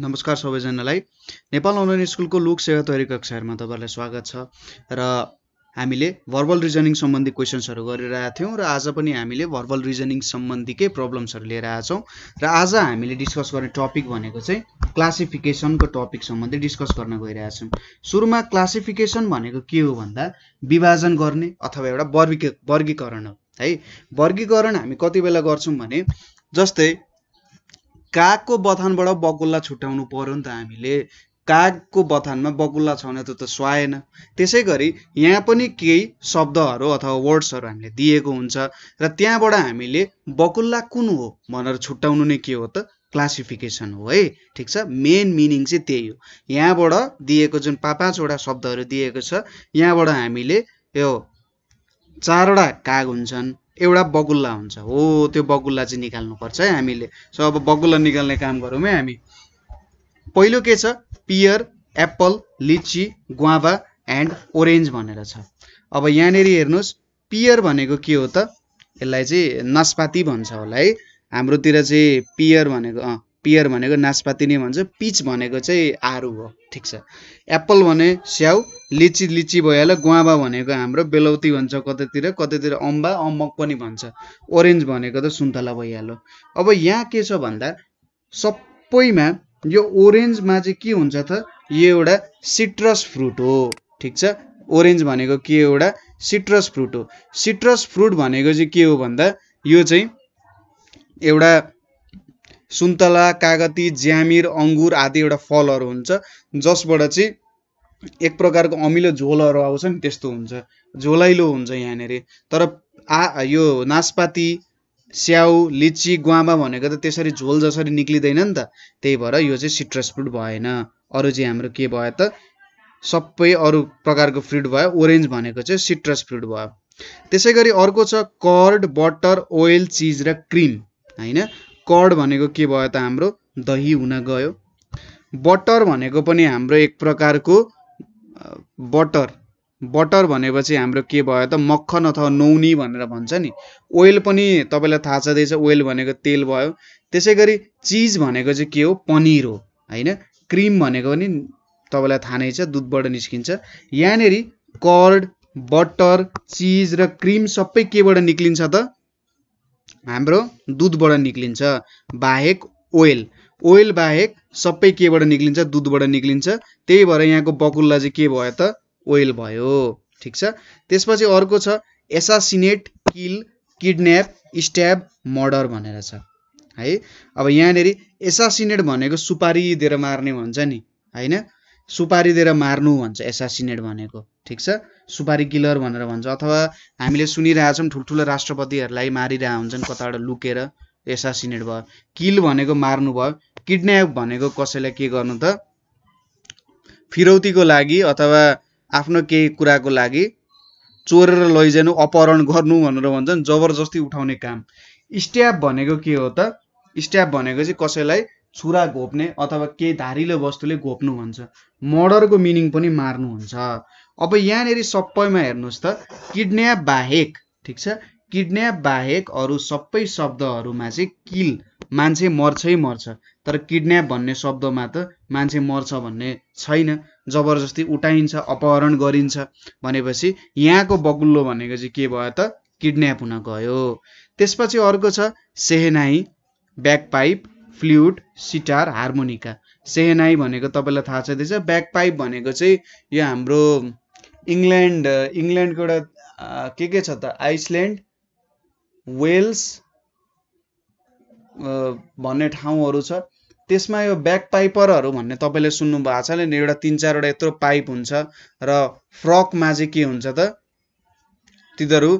नमस्कार सबैजनालाई नेपाल अनलाइन स्कुलको लोक सेवा तयारी कक्षाहरूमा तपाईँहरूलाई स्वागत छ र हामीले भर्बल रिजनिङ सम्बन्धी क्वेसन्सहरू गरिरहेका थियौँ र आज पनि हामीले भर्बल रिजनिङ सम्बन्धीकै प्रब्लम्सहरू लिएर आएछौँ र आज हामीले डिस्कस गर्ने टपिक भनेको चाहिँ क्लासिफिकेसनको टपिक सम्बन्धी डिस्कस गर्न गइरहेछौँ सुरुमा क्लासिफिकेसन भनेको के हो भन्दा विभाजन गर्ने अथवा एउटा वर्गी वर्गीकरण हो है वर्गीकरण हामी कति बेला गर्छौँ भने जस्तै कागको बथानबाट बकुल्ला छुट्याउनु पर्यो नि त हामीले कागको बथानमा बकुल्ला छाउने त सुहाएन त्यसै गरी यहाँ पनि केही शब्दहरू अथवा वर्ड्सहरू हामीले दिएको हुन्छ र त्यहाँबाट हामीले बकुल्ला कुन हो भनेर छुट्याउनु नै के हो त क्लासिफिकेसन हो है ठिक छ मेन मिनिङ चाहिँ त्यही हो यहाँबाट दिएको जुन पाँच पाँचवटा शब्दहरू दिएको छ यहाँबाट हामीले यो चारवटा काग हुन्छन् एउटा बगुल्ला हुन्छ हो त्यो बगुल्ला चाहिँ निकाल्नुपर्छ है हामीले सो अब बगुल्ला निकाल्ने काम गरौँ है हामी पहिलो के छ पियर एप्पल लिची ग्वाभा एन्ड ओरेन्ज भनेर छ अब यहाँनिर हेर्नुहोस् पियर भनेको के हो त यसलाई चाहिँ नास्पाती भन्छ होला है हाम्रोतिर चाहिँ पियर भनेको पियर भनेको नास्पाती नै भन्छ पिच भनेको चाहिँ आरु हो ठिक छ एप्पल भने स्याउ लिची लिची भइहाल्यो गुवाबा भनेको हाम्रो बेलौती भन्छ कतैतिर कतैतिर अम्बा अम्बक पनि भन्छ ओरेन्ज भनेको त सुन्तला भइहाल्यो अब यहाँ के छ भन्दा सबैमा यो ओरेन्जमा चाहिँ के हुन्छ त यो एउटा सिट्रस फ्रुट हो ठिक छ ओरेन्ज भनेको के एउटा सिट्रस फ्रुट हो सिट्रस फ्रुट भनेको चाहिँ के हो भन्दा यो चाहिँ एउटा सुन्तला कागती ज्यामिर अङ्गुर आदि एउटा फलहरू हुन्छ जसबाट चाहिँ एक प्रकारको अमिलो झोलहरू आउँछ नि त्यस्तो हुन्छ झोलाइलो हुन्छ यहाँनिर तर आ यो नासपाती स्याउ लिची गुवामा भनेको त त्यसरी झोल जसरी निक्लिँदैन नि त त्यही भएर यो चाहिँ सिट्रस फ्रुट भएन अरू चाहिँ हाम्रो के भयो त सबै अरू प्रकारको फ्रुट भयो ओरेन्ज भनेको चाहिँ सिट्रस फ्रुट भयो त्यसै गरी अर्को छ कर्ड बटर ओइल चिज र क्रिम होइन कर्ड भनेको के भयो त हाम्रो दही हुन गयो बटर भनेको पनि हाम्रो एक प्रकारको बटर बटर भनेपछि हाम्रो के भयो त मक्खन अथवा नौनी भनेर भन्छ नि ओइल पनि तपाईँलाई थाहा छँदैछ ओइल भनेको तेल भयो त्यसै गरी चिज भनेको चाहिँ के हो पनिर हो होइन क्रिम भनेको पनि तपाईँलाई थाहा नै छ दुधबाट निस्किन्छ यहाँनिर कर्ड बटर चिज र क्रिम सबै केबाट निक्लिन्छ त हाम्रो दुधबाट निक्लिन्छ बाहेक ओइल ओइल बाहेक सबै केबाट निक्लिन्छ दुधबाट निक्लिन्छ त्यही भएर यहाँको बकुल्ला चाहिँ के भयो त ओइल भयो ठिक छ त्यसपछि अर्को छ assassinate kill kidnap stab murder भनेर छ है अब यहाँनिर एसासिनेट भनेको सुपारी दिएर मार्ने भन्छ नि होइन सुपारी दिएर मार्नु भन्छ एसासिनेट भनेको ठिक छ सुपारी किलर भनेर भन्छ अथवा हामीले सुनिरहेछौँ ठुल्ठुलो राष्ट्रपतिहरूलाई मारिरह हुन्छन् कताबाट लुकेर एसासिनेट भयो किल भनेको मार्नु भयो किडन्याप भनेको कसैलाई के गर्नु त फिरौतीको लागि अथवा आफ्नो केही कुराको लागि चोरेर लैजानु अपहरण गर्नु भनेर भन्छन् जबरजस्ती उठाउने काम स्ट्याप भनेको के हो त स्ट्याप भनेको चाहिँ कसैलाई छुरा घोप्ने अथवा केही धारिलो वस्तुले घोप्नु भन्छ मर्डरको मिनिङ पनि मार्नु हुन्छ अब यहाँनिर सबैमा हेर्नुहोस् त किडन्याप बाहेक ठिक छ किडन्याप बाहेक अरू सबै शब्दहरूमा चाहिँ किल मान्छे मर्छै मर्छ तर किडन्याप भन्ने शब्दमा त मान्छे मर्छ भन्ने छैन जबरजस्ती उठाइन्छ अपहरण गरिन्छ भनेपछि यहाँको बकुल्लो भनेको चाहिँ के भयो त किडन्याप हुन गयो त्यसपछि अर्को छ shehnai pipe flute sitar harmonica shehnai भनेको तपाईँलाई थाहा छ छँदैछ ब्याकपाइप भनेको चाहिँ यो हाम्रो इङ्ल्यान्ड इङ्ल्यान्डको एउटा के के छ त आइसल्यान्ड वेल्स भन्ने ठाउँहरू छ त्यसमा यो ब्याक पाइपरहरू भन्ने तपाईँले सुन्नु भएको छ नि एउटा तिन चारवटा यत्रो पाइप हुन्छ र फ्रकमा चाहिँ के हुन्छ त तिनीहरू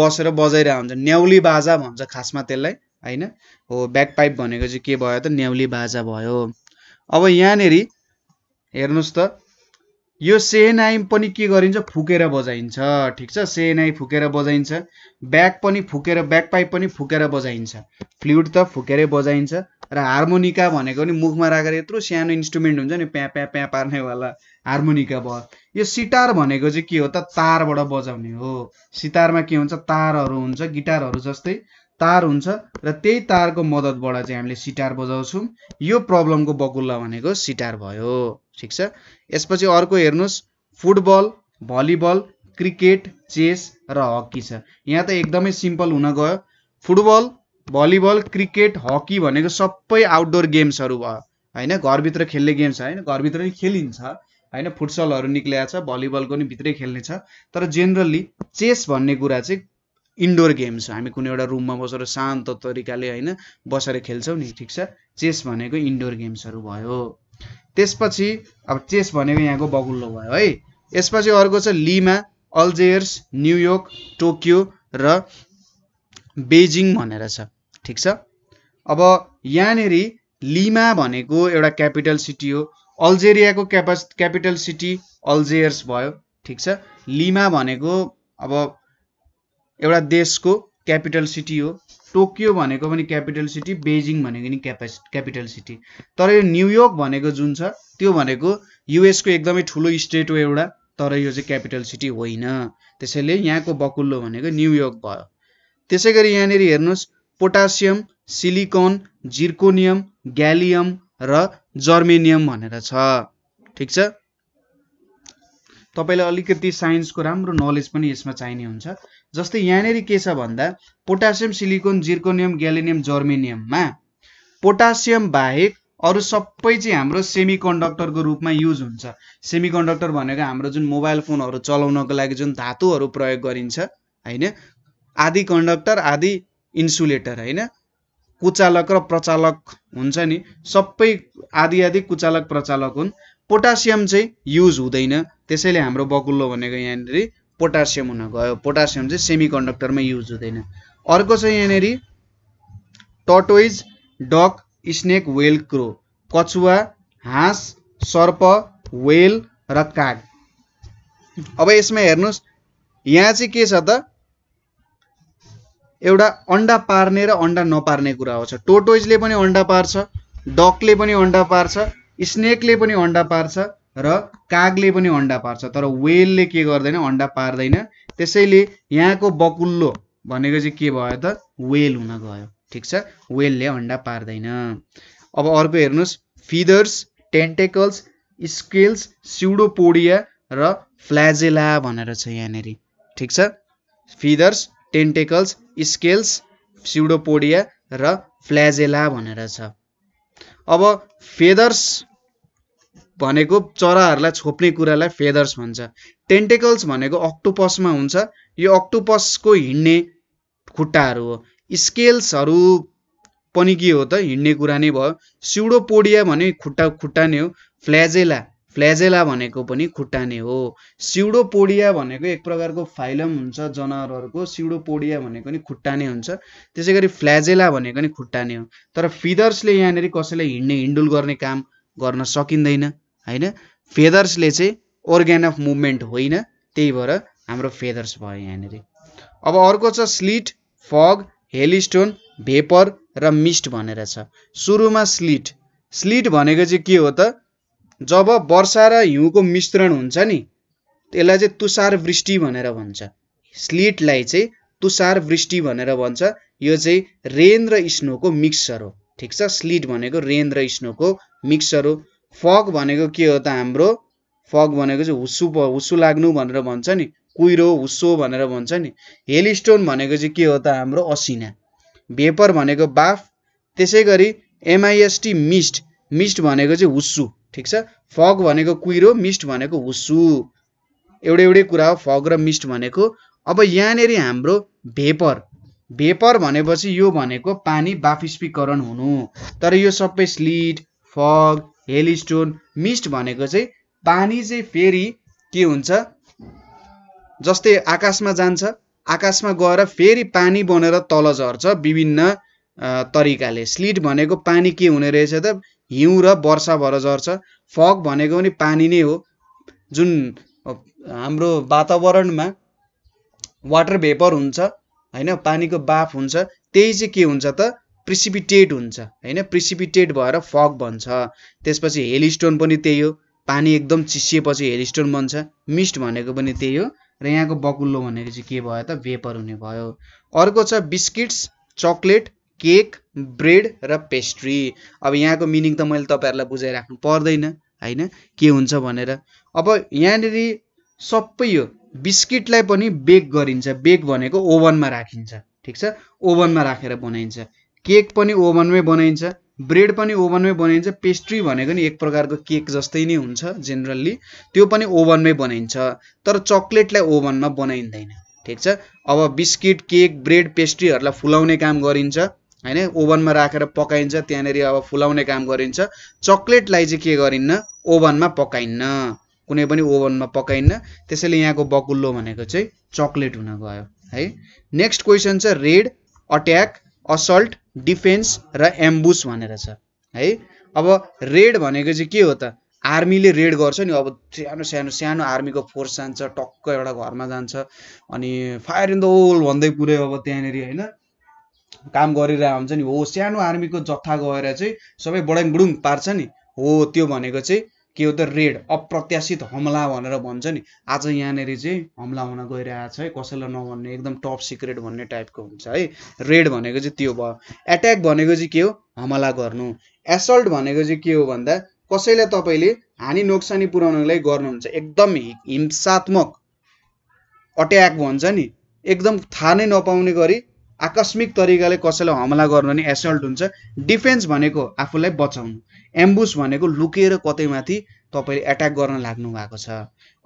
बसेर बजाइरहेको हुन्छ न्याउली बाजा भन्छ खासमा त्यसलाई होइन हो ब्याक पाइप भनेको चाहिँ के भयो त न्याउली बाजा भयो अब यहाँनेरि हेर्नुहोस् त यो सेनाइम पनि के गरिन्छ फुकेर बजाइन्छ ठिक छ सेनाइ फुकेर बजाइन्छ ब्याक पनि फुकेर ब्याक पाइप पनि फुकेर बजाइन्छ फ्लुट त फुकेरै बजाइन्छ र हार्मोनिका भनेको नि मुखमा राखेर यत्रो सानो इन्स्ट्रुमेन्ट हुन्छ नि प्या प्या प्याँ पार्नेवाला हार्मोनिका भयो यो सितार भनेको चाहिँ के हो त तारबाट बजाउने हो सितारमा के हुन्छ तारहरू हुन्छ गिटारहरू जस्तै तार हुन्छ र त्यही तारको मद्दतबाट चाहिँ हामीले सिटार बजाउँछौँ यो प्रब्लमको बकुल्ला भनेको सिटार भयो ठिक छ यसपछि अर्को हेर्नुहोस् फुटबल भलिबल क्रिकेट चेस र हकी छ यहाँ त एकदमै सिम्पल हुन गयो फुटबल भलिबल क्रिकेट हकी भनेको सबै आउटडोर गेम्सहरू भयो होइन घरभित्र खेल्ने गेम्स होइन घरभित्र नै खेलिन्छ होइन फुटसलहरू निक्लिएको छ भलिबलको नि भित्रै खेल्ने छ तर जेनरली चेस भन्ने कुरा चाहिँ इन्डोर गेम्स हो हामी कुनै एउटा रुममा बसेर शान्त तरिकाले होइन बसेर खेल्छौँ नि ठिक छ चेस भनेको इन्डोर गेम्सहरू भयो त्यसपछि अब चेस भनेको यहाँको बगुल्लो भयो है यसपछि अर्को छ लिमा अल्जेयर्स न्युयोर्क टोकियो र बेजिङ भनेर छ ठिक छ अब यहाँनिर लिमा भनेको एउटा क्यापिटल सिटी हो अल्जेरियाको क्याप क्यापिटल सिटी अल्जेयर्स भयो ठिक छ लिमा भनेको अब एउटा देशको क्यापिटल सिटी हो टोकियो भनेको पनि क्यापिटल सिटी बेजिङ भनेको नि क्यापिटल सिटी तर यो न्युयोर्क भनेको जुन छ त्यो भनेको युएसको एकदमै ठुलो स्टेट हो एउटा तर यो चाहिँ क्यापिटल सिटी होइन त्यसैले यहाँको बकुल्लो भनेको न्युयोर्क भयो त्यसै गरी यहाँनिर हेर्नुहोस् पोटासियम सिलिकन जिर्कोनियम ग्यालियम र जर्मेनियम भनेर छ ठिक छ तपाईँलाई अलिकति साइन्सको राम्रो नलेज पनि यसमा चाहिने हुन्छ जस्तै यहाँनिर के छ भन्दा पोटासियम सिलिकोन जिर्कोनियम ग्यालिनियम जर्मेनियममा पोटासियम बाहेक अरू सबै चाहिँ हाम्रो सेमी कन्डक्टरको रूपमा युज हुन्छ सेमी कन्डक्टर भनेको हाम्रो जुन मोबाइल फोनहरू चलाउनको लागि जुन धातुहरू प्रयोग गरिन्छ होइन आदि कन्डक्टर आदि इन्सुलेटर होइन कुचालक र प्रचालक हुन्छ नि सबै आदि आदि कुचालक प्रचालक हुन् पोटासियम चाहिँ युज हुँदैन त्यसैले हाम्रो बकुल्लो भनेको यहाँनिर पोटासियम हुन गयो पोटासियम चाहिँ सेमी कन्डक्टरमै युज हुँदैन अर्को चाहिँ यहाँनिर टटोइज डक स्नेक वेल क्रो कछुवा हाँस सर्प वेल र काग अब यसमा हेर्नुहोस् यहाँ चाहिँ के छ त एउटा अन्डा पार्ने र अन्डा नपार्ने कुरा आउँछ टोटोइजले पनि अन्डा पार्छ डकले पनि अन्डा पार्छ स्नेकले पनि अन्डा पार्छ र कागले पनि अन्डा पार्छ तर वेलले के गर्दैन अन्डा पार्दैन त्यसैले यहाँको बकुल्लो भनेको चाहिँ के भयो त वेल हुन गयो ठिक छ वेलले अन्डा पार्दैन अब अर्को हेर्नुहोस् फिदर्स टेन्टेकल्स स्केल्स सिउडोपोडिया र फ्ल्याजेला भनेर छ यहाँनिर ठिक छ फिदर्स टेन्टेकल्स स्केल्स सिउडोपोडिया र फ्ल्याजेला भनेर छ अब फेदर्स भनेको चराहरूलाई छोप्ने कुरालाई फेदर्स भन्छ टेन्टेकल्स भनेको अक्टोपसमा हुन्छ यो अक्टोपसको हिँड्ने खुट्टाहरू हो स्केल्सहरू पनि के हो त हिँड्ने कुरा नै भयो सिउडोपोडिया भने खुट्टा खुट्टा नै हो फ्ल्याजेला फ्ल्याजेला भनेको पनि खुट्टा नै हो सिउडोपोडिया भनेको एक प्रकारको फाइलम हुन्छ जनावरहरूको सिउडोपोडिया भनेको नि खुट्टा नै हुन्छ त्यसै गरी फ्ल्याजेला भनेको नि खुट्टा नै हो तर फिदर्सले यहाँनिर कसैलाई हिँड्ने हिन्डुल गर्ने काम गर्न सकिँदैन होइन फेदर्सले चाहिँ अर्ग्यान अफ मुभमेन्ट होइन त्यही भएर हाम्रो फेदर्स भयो यहाँनिर अब अर्को छ स्लिट फग हेलिस्टोन भेपर र मिस्ट भनेर छ सुरुमा स्लिट स्लिट भनेको चाहिँ के हो त जब वर्षा र हिउँको मिश्रण हुन्छ नि त्यसलाई चाहिँ तुषार वृष्टि भनेर भन्छ स्लिटलाई चाहिँ तुषार वृष्टि भनेर भन्छ यो चाहिँ रेन र स्नोको मिक्सर हो ठिक छ स्लिट भनेको रेन र स्नोको मिक्सर हो फग भनेको के हो त हाम्रो फग भनेको चाहिँ हुस्सु हुस्सु लाग्नु भनेर भन्छ नि कुहिरो हुस्सो भनेर भन्छ नि हेलिस्टोन भनेको चाहिँ के हो त हाम्रो असिना भेपर भनेको बाफ त्यसै गरी एमआइएसटी मिस्ट मिस्ट भनेको चाहिँ हुस्सु ठिक छ फग भनेको कुहिरो मिस्ट भनेको हुस्सु एउटै एउटै कुरा हो फग र मिस्ट भनेको अब यहाँनिर हाम्रो भेपर भेपर भनेपछि यो भनेको पानी बाफिस्पीकरण हुनु तर यो सबै स्लिट फग हेलिस्टोन मिस्ट भनेको चाहिँ पानी चाहिँ फेरि के हुन्छ जस्तै आकाशमा जान्छ आकाशमा गएर फेरि पानी बनेर तल झर्छ विभिन्न तरिकाले स्लिट भनेको पानी के हुने रहेछ त हिउँ र वर्षा भएर झर्छ फग भनेको पनि पानी नै हो जुन हाम्रो वातावरणमा वाटर भेपर हुन्छ होइन पानीको बाफ हुन्छ त्यही चाहिँ के हुन्छ त प्रिसिपिटेट हुन्छ होइन प्रिसिपिटेट भएर फग भन्छ त्यसपछि हेलिस्टोन पनि त्यही हो पानी एकदम चिसिएपछि हेलिस्टोन बन्छ मिस्ट भनेको पनि त्यही हो र यहाँको बकुल्लो भनेको चाहिँ के भयो त भेपर हुने भयो अर्को छ बिस्किट्स चक्लेट केक ब्रेड र पेस्ट्री अब यहाँको मिनिङ त मैले तपाईँहरूलाई बुझाइराख्नु पर्दैन होइन के हुन्छ भनेर अब यहाँनिर सबै यो बिस्किटलाई पनि बेक गरिन्छ बेक भनेको ओभनमा राखिन्छ ठिक छ ओभनमा राखेर बनाइन्छ केक पनि ओभनमै बनाइन्छ ब्रेड पनि ओभनमै बनाइन्छ पेस्ट्री भनेको नि एक प्रकारको केक जस्तै नै हुन्छ जेनरल्ली त्यो पनि ओभनमै बनाइन्छ तर चक्लेटलाई ओभनमा बनाइँदैन ठिक छ अब बिस्किट केक ब्रेड पेस्ट्रीहरूलाई फुलाउने काम गरिन्छ होइन ओभनमा राखेर पकाइन्छ त्यहाँनिर अब फुलाउने काम गरिन्छ चक्लेटलाई चाहिँ के गरिन्न ओभनमा पकाइन्न कुनै पनि ओभनमा पकाइन्न त्यसैले यहाँको बकुल्लो भनेको चाहिँ चक्लेट हुन गयो है नेक्स्ट क्वेसन छ रेड अट्याक असल्ट डिफेन्स र एम्बुस भनेर छ है अब रेड भनेको चाहिँ के हो त आर्मीले रेड गर्छ नि अब सानो सानो सानो आर्मीको फोर्स जान्छ टक्क एउटा घरमा जान्छ अनि फायर इन द होल भन्दै पुऱ्यो अब त्यहाँनिर होइन काम गरिरहेको हुन्छ नि हो सानो आर्मीको जत्था गएर चाहिँ सबै बडाङ बुडुङ पार्छ नि हो त्यो भनेको चाहिँ के हो त रेड अप्रत्याशित हमला भनेर भन्छ नि आज यहाँनिर चाहिँ हमला हुन गइरहेछ है कसैलाई नभन्ने एकदम टप सिक्रेट भन्ने टाइपको हुन्छ है रेड भनेको चाहिँ त्यो भयो एट्याक भनेको चाहिँ के हो हमला गर्नु एसल्ट भनेको चाहिँ के हो भन्दा कसैलाई तपाईँले हानि नोक्सानी पुर्याउनलाई गर्नुहुन्छ एकदम हिंसात्मक अट्याक भन्छ नि एकदम थाहा नै नपाउने गरी आकस्मिक तरिकाले कसैलाई हमला गर्नु नि एसल्ट हुन्छ डिफेन्स भनेको आफूलाई बचाउनु एम्बुस भनेको लुकेर कतैमाथि तपाईँले एट्याक गर्न लाग्नु भएको छ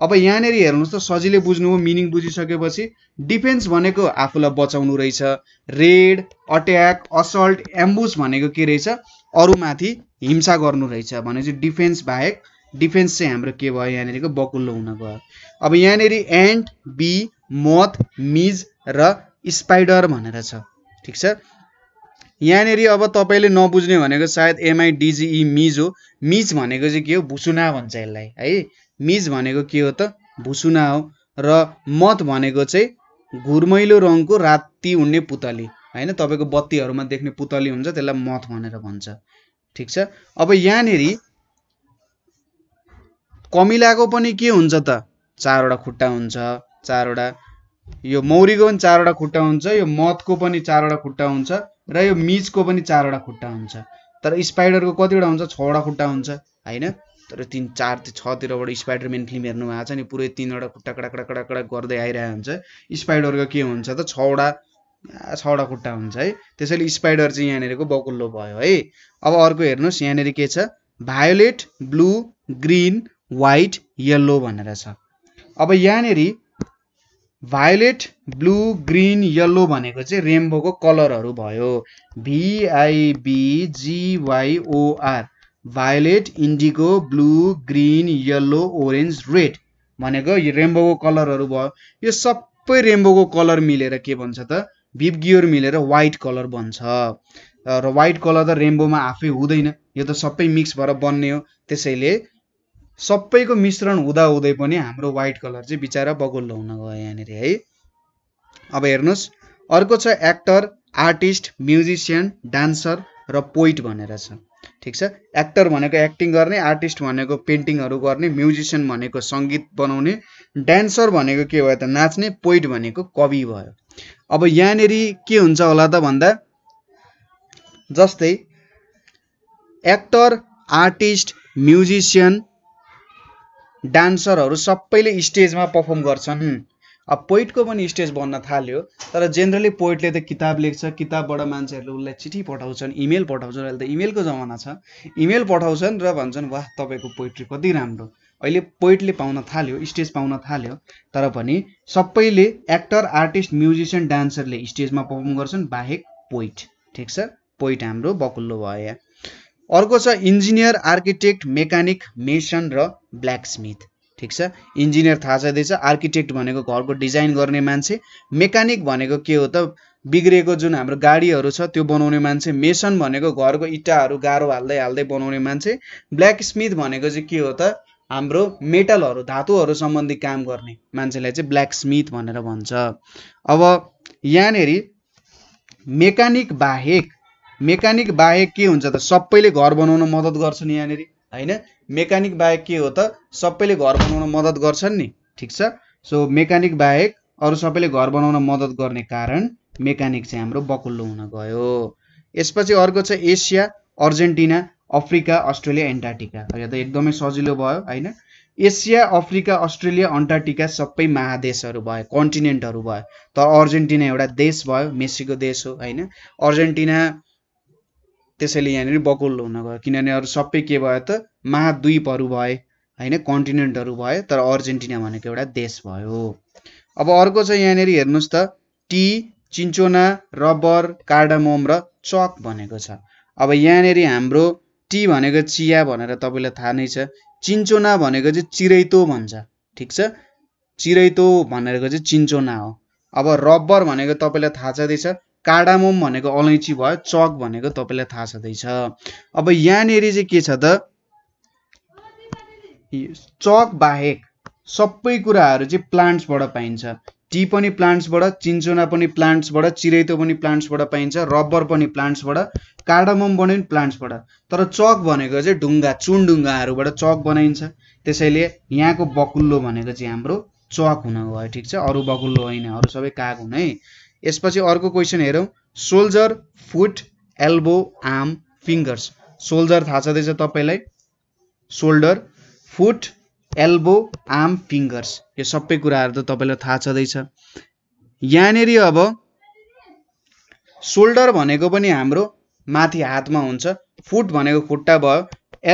अब यहाँनिर हेर्नुहोस् त सजिलै बुझ्नु हो मिनिङ बुझिसकेपछि डिफेन्स भनेको आफूलाई बचाउनु रहेछ रेड अट्याक असल्ट एम्बुस भनेको के रहेछ अरूमाथि हिंसा गर्नु रहेछ भनेपछि डिफेन्स बाहेक डिफेन्स चाहिँ हाम्रो के भयो यहाँनिरको बकुल्लो हुन गयो अब यहाँनिर एन्ड बी मथ मिज र स्पाइडर भनेर छ ठिक छ यहाँनिर अब तपाईँले नबुझ्ने भनेको सायद एमआइडिजिई e मिज हो मिज भनेको चाहिँ के हो भुसुना भन्छ यसलाई है मिज भनेको के हो त भुसुना हो र मत भनेको चाहिँ घुर्मैलो रङको राति हुने पुतली होइन तपाईँको बत्तीहरूमा देख्ने पुतली हुन्छ त्यसलाई मत भनेर भन्छ ठिक छ अब यहाँनिर कमिलाको पनि के हुन्छ त चारवटा खुट्टा हुन्छ चारवटा यो मौरीको पनि चारवटा खुट्टा हुन्छ यो मथको पनि चारवटा खुट्टा हुन्छ र यो मिचको पनि चारवटा खुट्टा हुन्छ तर स्पाइडरको कतिवटा हुन्छ छवटा खुट्टा हुन्छ होइन तर तिन चार छतिरबाट स्पाइडरम्यान फिल्म हेर्नु भएको छ नि पुरै तिनवटा खुट्टा कडा कडा कडा कडा गर्दै आइरहेको हुन्छ स्पाइडरको के हुन्छ त छवटा छवटा खुट्टा हुन्छ है त्यसैले स्पाइडर चाहिँ यहाँनिरको बकुल्लो भयो है अब अर्को हेर्नुहोस् यहाँनिर के छ violet blue green white yellow भनेर छ अब यहाँनिर भायोलेट ब्लू ग्रिन यल्लो भनेको चाहिँ रेम्बोको कलरहरू भयो VIBGYOR violet indigo blue green yellow orange red भनेको यो रेम्बोको कलरहरू भयो यो सबै रेम्बोको कलर मिलेर के भन्छ त भिपगियोर मिलेर वाइट कलर बन्छ र वाइट कलर त रेम्बोमा आफै हुँदैन यो त सबै मिक्स भएर बन्ने हो त्यसैले सबैको मिश्रण हुँदा हुँदै पनि हाम्रो वाइट कलर चाहिँ बिचरा बगुल्लो हुन गयो यहाँनिर है अब हेर्नुहोस् अर्को छ एक्टर आर्टिस्ट म्युजिसियन डान्सर र पोइट भनेर छ ठिक छ एक्टर भनेको एक्टिङ गर्ने आर्टिस्ट भनेको पेन्टिङहरू गर्ने म्युजिसियन भनेको सङ्गीत बनाउने डान्सर भनेको के भयो त नाच्ने पोइट भनेको कवि भयो अब यहाँनिर के हुन्छ होला त भन्दा जस्तै एक्टर आर्टिस्ट म्युजिसियन डान्सरहरू सबैले स्टेजमा पर्फर्म गर्छन् अब पोइटको पनि स्टेज बन्न थाल्यो तर जेनरली पोइटले त किताब लेख्छ किताबबाट मान्छेहरूले उसलाई चिठी पठाउँछन् इमेल पठाउँछन् अहिले त इमेलको जमाना छ इमेल पठाउँछन् र भन्छन् वाह तपाईँको पोइट्री कति राम्रो अहिले पोइटले पाउन थाल्यो स्टेज पाउन थाल्यो तर पनि सबैले एक्टर आर्टिस्ट म्युजिसियन डान्सरले स्टेजमा पर्फर्म गर्छन् बाहेक पोइट ठिक छ पोइट हाम्रो बकुल्लो भयो यहाँ अर्को छ इन्जिनियर आर्किटेक्ट मेकानिक मेसन र ब्ल्याकस्मिथ ठिक छ इन्जिनियर थाहा छँदैछ आर्किटेक्ट भनेको घरको डिजाइन गर्ने मान्छे मेकानिक भनेको के हो त बिग्रिएको जुन हाम्रो गाडीहरू छ त्यो बनाउने मान्छे मेसन भनेको घरको इँटाहरू गाह्रो हाल्दै हाल्दै बनाउने मान्छे ब्ल्याक स्मिथ भनेको चाहिँ के हो त हाम्रो मेटलहरू धातुहरू सम्बन्धी काम गर्ने मान्छेलाई चाहिँ ब्ल्याक स्मिथ भनेर भन्छ अब यहाँनेरि मेकानिक बाहेक मेकानिक बाहेक के हुन्छ त सबैले घर बनाउन मद्दत गर्छन् यहाँनिर होइन मेकानिक बाहेक के हो त सबैले घर बनाउन मद्दत गर्छन् नि ठिक छ सो मेकानिक बाहेक अरू सबैले घर बनाउन मद्दत गर्ने कारण मेकानिक चाहिँ हाम्रो बकुल्लो हुन गयो यसपछि अर्को छ Asia Argentina Africa Australia Antarctica यो त एकदमै सजिलो भयो होइन एसिया अफ्रिका अस्ट्रेलिया अन्टार्टिका सबै महादेशहरू भयो कन्टिनेन्टहरू भयो तर अर्जेन्टिना एउटा देश भयो मेसीको देश हो होइन अर्जेन्टिना त्यसैले यहाँनिर बकुल्लो हुन गयो किनभने अरू सबै के भयो त महाद्वीपहरू भए होइन कन्टिनेन्टहरू भए तर अर्जेन्टिना भनेको एउटा देश भयो अब अर्को छ यहाँनिर हेर्नुहोस् त टी चिन्चोना रबर कार्डामोम र चक भनेको छ अब यहाँनिर हाम्रो टी भनेको चिया भनेर तपाईँलाई थाहा नै छ चिन्चोना भनेको चाहिँ चिरैतो भन्छ ठिक छ चिरैतो भनेको चाहिँ चिन्चोना हो अब रबर भनेको तपाईँलाई थाहा छँदैछ कार्डामोम भनेको अलैँची भयो चक भनेको तपाईँलाई थाहा छँदैछ अब यहाँनिर चाहिँ के छ त चक बाहेक सबै कुराहरू चाहिँ प्लान्ट्सबाट पाइन्छ टी पनि प्लान्ट्सबाट चिन्चोना पनि प्लान्ट्सबाट चिरैतो पनि प्लान्ट्सबाट पाइन्छ रबर पनि प्लान्ट्सबाट कार्डामम पनि प्लान्ट्सबाट तर चक भनेको चाहिँ ढुङ्गा चुनढुङ्गाहरूबाट चक बनाइन्छ त्यसैले यहाँको बकुल्लो भनेको चाहिँ हाम्रो चक हुन गयो ठिक छ अरू बकुल्लो होइन अरू सबै काग हुने यसपछि अर्को क्वेसन हेरौँ soldier foot elbow arm fingers soldier थाहा छँदैछ तपाईँलाई shoulder foot elbow arm fingers यो सबै कुराहरू त तपाईँलाई थाहा छँदैछ यहाँनिर अब सोल्डर भनेको पनि हाम्रो माथि हातमा हुन्छ फुट भनेको खुट्टा भयो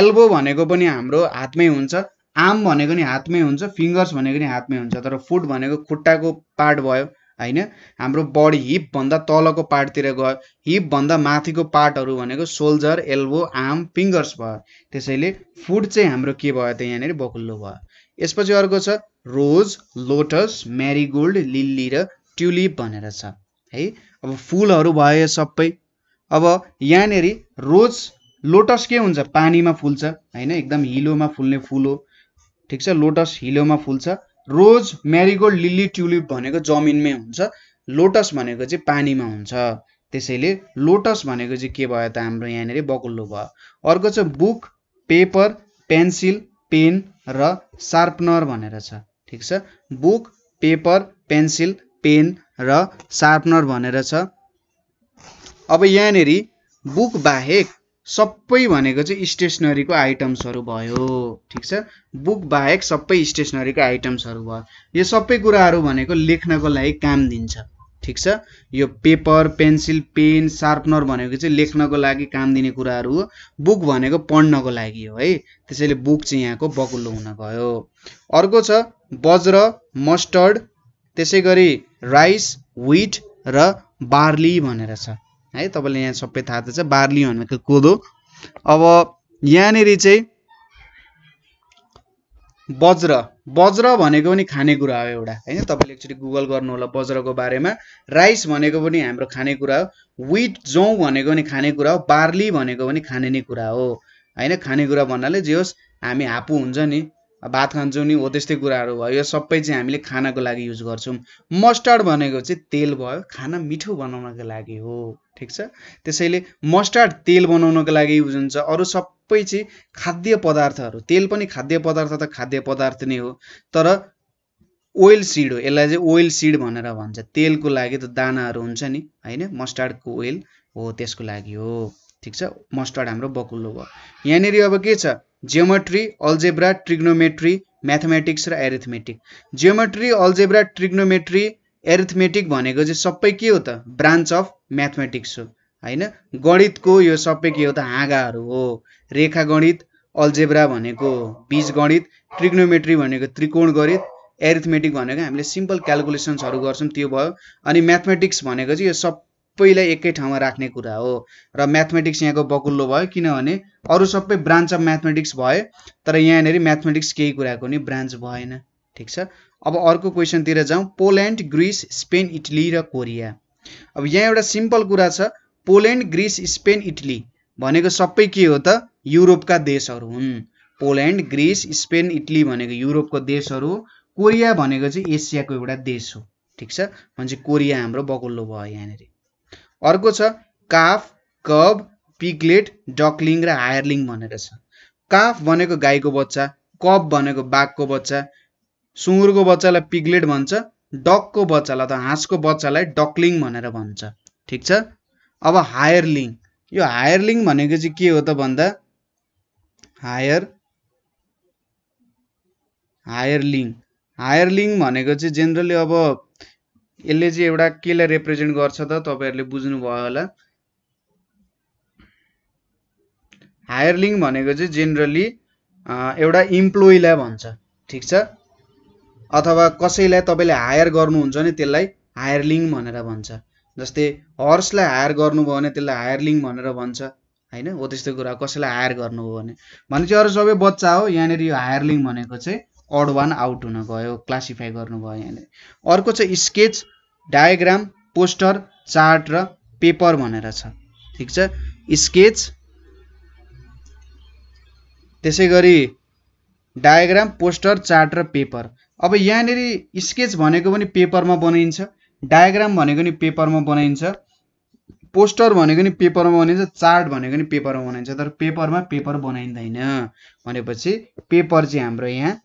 एल्बो भनेको पनि हाम्रो हातमै हुन्छ आर्म भनेको नि हातमै हुन्छ फिङ्गर्स भनेको नि हातमै हुन्छ तर फुट भनेको खुट्टाको पार्ट भयो होइन हाम्रो बडी हिपभन्दा तलको पार्टतिर गयो हिपभन्दा माथिको पार्टहरू भनेको सोल्जर एल्बो आर्म फिङ्गर्स भयो त्यसैले फुड चाहिँ हाम्रो के भयो त यहाँनिर बकुल्लो भयो यसपछि अर्को छ रोज लोटस म्यारिगोल्ड लिल्ली र ट्युलिप भनेर छ है अब फुलहरू भयो सबै अब यहाँनिर रोज लोटस के हुन्छ पानीमा फुल्छ होइन एकदम हिलोमा फुल्ने फुल हो ठिक छ लोटस हिलोमा फुल्छ रोज म्यारिगोल्ड लिली ट्युलिप भनेको जमिनमै हुन्छ लोटस भनेको चाहिँ पानीमा हुन्छ त्यसैले लोटस भनेको चाहिँ के भयो त हाम्रो यहाँनिर बकुल्लो भयो अर्को चाहिँ बुक पेपर पेन्सिल पेन र सार्पनर भनेर छ ठिक छ बुक पेपर पेन्सिल पेन र सार्पनर भनेर छ अब यहाँनिर बुक बाहेक सबै भनेको चाहिँ स्टेसनरीको आइटम्सहरू भयो ठिक छ बुक बाहेक सबै स्टेसनरीको आइटम्सहरू भयो यो सबै कुराहरू भनेको लेख्नको लागि काम दिन्छ ठिक छ यो पेपर पेन्सिल पेन सार्पनर भनेको चाहिँ लेख्नको लागि काम दिने कुराहरू हो बुक भनेको पढ्नको लागि हो है त्यसैले बुक चाहिँ यहाँको बकुल्लो हुन गयो अर्को छ बज्र मस्टर्ड त्यसै गरी राइस विट र बार्ली भनेर छ है तपाईँले यहाँ सबै थाहा छ बार्ली भनेको कोदो अब यहाँनिर चाहिँ बज्र बज्र भनेको पनि खानेकुरा हो एउटा होइन तपाईँले एकचोटि गुगल गर्नु होला बज्रको बारेमा राइस भनेको पनि हाम्रो खानेकुरा हो विट जौ भनेको पनि खानेकुरा हो बार्ली भनेको पनि खाने नै कुरा हो होइन खानेकुरा भन्नाले जे होस् हामी हापु हुन्छ नि भात खान्छौँ नि हो त्यस्तै कुराहरू भयो सबै चाहिँ हामीले खानाको लागि युज गर्छौँ मस्टर्ड भनेको चाहिँ तेल भयो खाना मिठो बनाउनको लागि हो ठिक छ त्यसैले मस्टर्ड तेल बनाउनको लागि युज हुन्छ अरू सबै चाहिँ खाद्य पदार्थहरू तेल पनि खाद्य पदार्थ त खाद्य पदार्थ नै हो तर ओइल सिड हो यसलाई चाहिँ ओइल सिड भनेर भन्छ तेलको लागि त दानाहरू हुन्छ नि होइन मस्टर्डको ओइल हो त्यसको लागि हो ठिक छ मस्टर्ड हाम्रो बकुल्लो भयो यहाँनिर अब के छ जियोमेट्री अल्जेब्रा ट्रिग्नोमेट्री म्याथमेटिक्स र arithmetic geometry algebra trigonometry arithmetic भनेको चाहिँ सबै के हो त ब्रान्च अफ म्याथमेटिक्स हो होइन गणितको यो सबै के हो त हाँगाहरू हो रेखा गणित अल्जेब्रा भनेको बीज गणित ट्रिग्नोमेट्री भनेको त्रिकोण गणित एरिथमेटिक भनेको हामीले सिम्पल क्यालकुलेसन्सहरू गर्छौँ त्यो भयो अनि म्याथमेटिक्स भनेको चाहिँ यो सब सबैलाई एकै ठाउँमा राख्ने कुरा हो र म्याथमेटिक्स यहाँको बकुल्लो भयो किनभने अरू सबै ब्रान्च अफ म्याथमेटिक्स भयो तर यहाँनिर म्याथमेटिक्स केही कुराको नि ब्रान्च भएन ठिक छ अब अर्को क्वेसनतिर जाउँ पोल्यान्ड ग्रिस स्पेन इटली र कोरिया अब यहाँ एउटा सिम्पल कुरा छ पोल्यान्ड ग्रिस स्पेन इटली भनेको सबै के हो त युरोपका देशहरू हुन् पोल्यान्ड ग्रिस स्पेन इटली भनेको युरोपको देशहरू हो कोरिया भनेको चाहिँ एसियाको एउटा देश हो ठिक छ भने चाहिँ कोरिया हाम्रो बकुल्लो भयो यहाँनिर अर्को छ काफ कब पिग्लेट डक्लिङ र हायरलिङ भनेर छ काफ भनेको गाईको बच्चा कप भनेको बाघको बच्चा सुँगुरको बच्चालाई पिग्लेट भन्छ डकको बच्चालाई त हाँसको बच्चालाई डक्लिङ भनेर भन्छ ठिक छ अब हायरलिङ यो हायरलिङ भनेको चाहिँ के हो त भन्दा हायर हायरलिङ हायरलिङ भनेको चाहिँ जेनरली अब यसले चाहिँ एउटा केलाई रिप्रेजेन्ट गर्छ त तपाईँहरूले बुझ्नुभयो होला हायरलिङ भनेको चाहिँ जेनरली एउटा इम्प्लोइलाई भन्छ ठिक छ अथवा कसैलाई तपाईँले हायर गर्नुहुन्छ भने त्यसलाई हायरलिङ भनेर भन्छ जस्तै हर्सलाई हायर गर्नुभयो भने त्यसलाई हायरलिङ भनेर भन्छ होइन हो त्यस्तो कुरा कसैलाई हायर गर्नुभयो भने भनेपछि अरू सबै बच्चा हो यहाँनिर यो हायरलिङ भनेको चाहिँ अड वान आउट हुन गयो क्लासिफाई गर्नुभयो यहाँनिर अर्को चाहिँ स्केच डायग्राम पोस्टर चार्ट र पेपर भनेर छ ठिक छ स्केच त्यसै गरी डायग्राम पोस्टर चार्ट र पेपर अब यहाँनिर स्केच भनेको पनि पेपरमा बनाइन्छ डायग्राम भनेको नि पेपरमा बनाइन्छ पोस्टर भनेको नि पेपरमा बनाइन्छ चार्ट भनेको नि पेपरमा बनाइन्छ तर पेपरमा पेपर बनाइँदैन भनेपछि पेपर चाहिँ हाम्रो यहाँ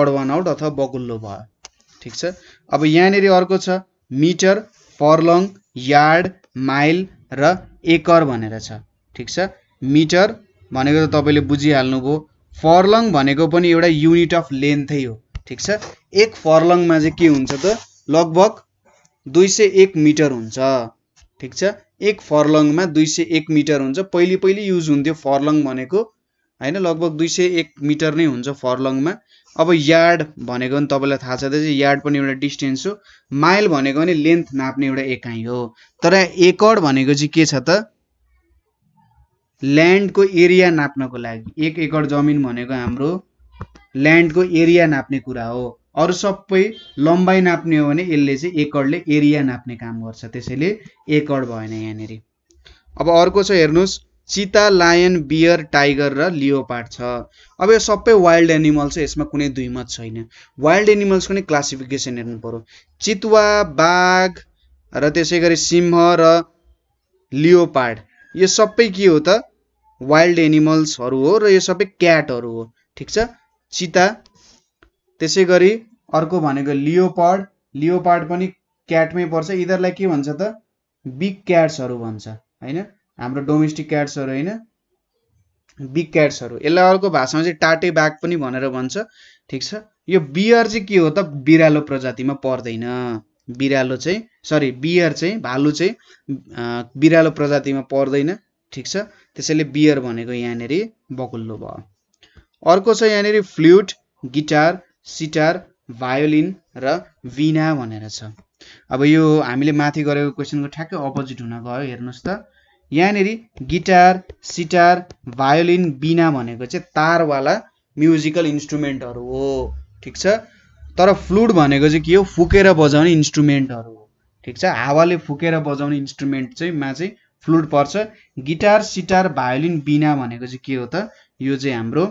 अड वान आउट अथवा बगुल्लो भयो ठिक छ अब यहाँनिर अर्को छ मिटर फर्लङ यार्ड माइल र एकर भनेर छ ठिक छ मिटर भनेको त तपाईँले बुझिहाल्नुभयो फर्लङ भनेको पनि एउटा युनिट अफ लेन्थै हो ठिक छ एक फर्लङमा चाहिँ के हुन्छ त लगभग दुई सय एक मिटर हुन्छ ठिक छ एक फर्लङमा दुई सय एक मिटर हुन्छ पहिले पहिले युज हुन्थ्यो फर्लङ भनेको होइन लगभग दुई सय एक मिटर नै हुन्छ फर्लङमा अब यार्ड भनेको नि तपाईँलाई थाहा छ छँदैछ यार्ड पनि एउटा डिस्टेन्स हो माइल भनेको नि लेन्थ नाप्ने एउटा एकाइ हो तर एकड भनेको चाहिँ के छ त ल्यान्डको एरिया नाप्नको लागि एक एकड जमिन भनेको हाम्रो ल्यान्डको एरिया नाप्ने कुरा हो अरू सबै लम्बाइ नाप्ने हो भने यसले चाहिँ एकडले एरिया नाप्ने काम गर्छ त्यसैले एकड भएन यहाँनिर अब अर्को छ हेर्नुहोस् चिता लायन बियर टाइगर र लियोपार्ड छ अब यो सबै वाइल्ड एनिमल छ यसमा कुनै दुई मत छैन वाइल्ड एनिमल्सको नै क्लासिफिकेसन हेर्नु पऱ्यो चितुवा बाघ र त्यसै गरी सिंह र लियोपार्ड यो सबै के हो त वाइल्ड एनिमल्सहरू हो र यो सबै क्याटहरू हो ठिक छ चिता त्यसै गरी अर्को भनेको लियोपार्ड लियोपार्ड पनि क्याटमै पर्छ यिनीहरूलाई के भन्छ त बिग क्याट्सहरू भन्छ होइन हाम्रो डोमेस्टिक क्याट्सहरू होइन बिग क्याट्सहरू यसलाई अर्को भाषामा चाहिँ टाटे बाघ पनि भनेर भन्छ ठिक छ यो बियर चाहिँ के हो त बिरालो प्रजातिमा पर्दैन बिरालो चाहिँ सरी बियर चाहिँ भालु चाहिँ बिरालो प्रजातिमा पर्दैन ठिक छ त्यसैले बियर भनेको यहाँनिर बकुल्लो भयो अर्को छ यहाँनिर फ्लुट गिटार सिटार भायोलिन र विना भनेर छ अब यो हामीले माथि गरेको क्वेसनको ठ्याक्कै अपोजिट हुन गयो हेर्नुहोस् त यहाँनिर गिटार सिटार भायोलिन बिना भनेको चाहिँ तारवाला म्युजिकल इन्स्ट्रुमेन्टहरू हो ठिक छ तर फ्लुट भनेको चाहिँ के हो फुकेर बजाउने इन्स्ट्रुमेन्टहरू हो ठिक छ हावाले फुकेर बजाउने इन्स्ट्रुमेन्ट चाहिँ मा चाहिँ फ्लुट पर्छ गिटार सिटार भायोलिन बिना भनेको चाहिँ के हो त यो चाहिँ हाम्रो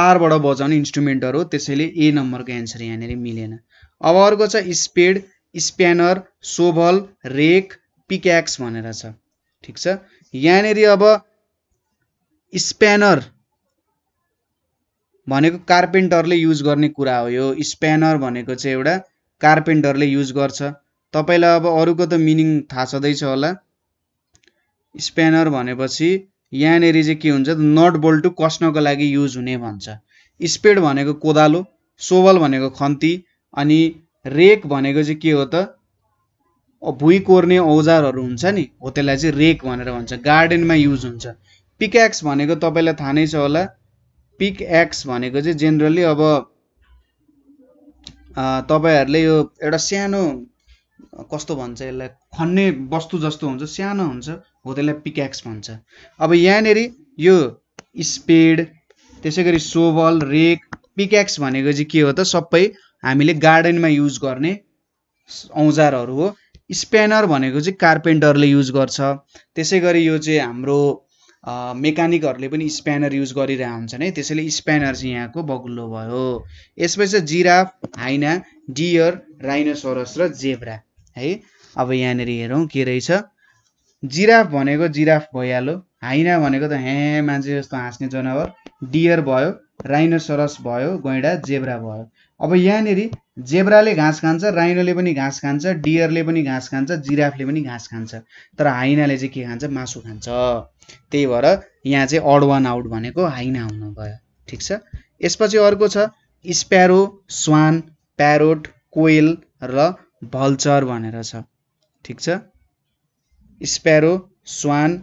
तारबाट बजाउने इन्स्ट्रुमेन्टहरू हो त्यसैले ए नम्बरको एन्सर यहाँनिर मिलेन अब अर्को छ spade spanner shovel rake pickaxe भनेर छ ठिक छ यहाँनिर अब स्प्यानर भनेको कार्पेन्टरले युज गर्ने कुरा हो यो स्प्यानर भनेको चाहिँ एउटा कार्पेन्टरले युज गर्छ तपाईँलाई अब अरूको त मिनिङ थाहा छँदैछ होला स्प्यानर भनेपछि यहाँनिर चाहिँ के हुन्छ नट बोल्टु कस्नको लागि युज हुने भन्छ स्पेड भनेको कोदालो सोवल भनेको खन्ती अनि रेक भनेको चाहिँ के हो त भुइँ कोर्ने औजारहरू हुन्छ नि हो त्यसलाई चाहिँ रेक भनेर भन्छ गार्डनमा युज हुन्छ पिकएक्स भनेको तपाईँलाई थाहा नै छ होला पिक एक्स भनेको चाहिँ जेनरली अब तपाईँहरूले यो एउटा सानो कस्तो भन्छ यसलाई खन्ने वस्तु जस्तो हुन्छ सानो हुन्छ हो त्यसलाई पिकएक्स भन्छ अब यहाँनिर यो स्पेड त्यसै गरी सोभल रेक पिकएक्स भनेको चाहिँ के हो त सबै हामीले गार्डनमा युज गर्ने औजारहरू हो स्प्यानर भनेको चाहिँ कार्पेन्टरले युज गर्छ त्यसै गरी यो चाहिँ हाम्रो मेकानिकहरूले पनि स्प्यानर युज गरिरहेको हुन्छन् है त्यसैले स्प्यानर चाहिँ यहाँको बगुल्लो भयो यसपछि जिराफ हाइना डियर राइनोसोरस र जेब्रा है अब यहाँनिर हेरौँ के रहेछ जिराफ भनेको जिराफ भइहाल्यो हाइना भनेको त हे मान्छे जस्तो हाँस्ने जनावर डियर भयो राइनोसोरस भयो गैँडा जेब्रा भयो अब यहाँनिर जेब्राले घाँस खान्छ राइनोले पनि घाँस खान्छ डियरले पनि घाँस खान्छ जिराफले पनि घाँस खान्छ तर हाइनाले चाहिँ के खान्छ मासु खान्छ त्यही भएर यहाँ चाहिँ अड वान आउट भनेको हाइना हुनु गयो ठिक छ यसपछि अर्को छ स्प्यारो स्वान प्यारोट कोइल र भल्चर भनेर छ ठिक छ स्प्यारो स्वान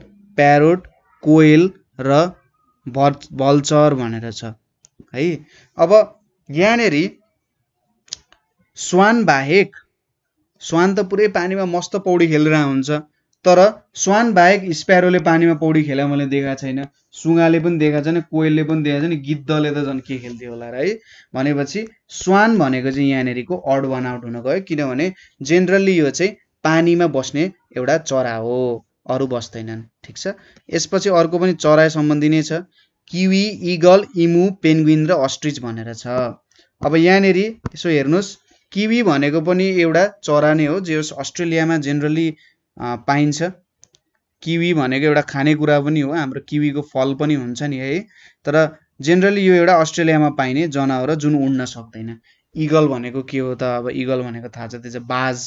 प्यारोट कोइल र भल्चर भनेर छ है अब यहाँनेरि स्वान बाहेक स्वान त पुरै पानीमा मस्त पौडी खेलेर हुन्छ तर स्वान बाहेक स्प्यारोले पानीमा पौडी खेल्यो मैले देखाएको छैन सुँगाले पनि देखाएको छैन कोइलले पनि देखाएको छैन गिद्धले त झन् के खेल्थ्यो होला र है भनेपछि स्वान भनेको चाहिँ यहाँनिरको अड वान आउट हुन गयो किनभने जेनरली यो चाहिँ पानीमा बस्ने एउटा चरा हो अरू बस्दैनन् ठिक छ यसपछि अर्को पनि चरा सम्बन्धी नै छ किवी इगल इमु पेन्गुइन र अस्ट्रिच भनेर छ अब यहाँनिर यसो हेर्नुहोस् किवी भनेको पनि एउटा चरा नै हो जे अस्ट्रेलियामा जेनरली पाइन्छ किवी भनेको एउटा खानेकुरा पनि हो हाम्रो किवीको फल पनि हुन्छ नि है तर जेनरली यो एउटा अस्ट्रेलियामा पाइने जनावर जुन उड्न सक्दैन इगल भनेको के हो त अब इगल भनेको थाहा छ त्यो चाहिँ बाज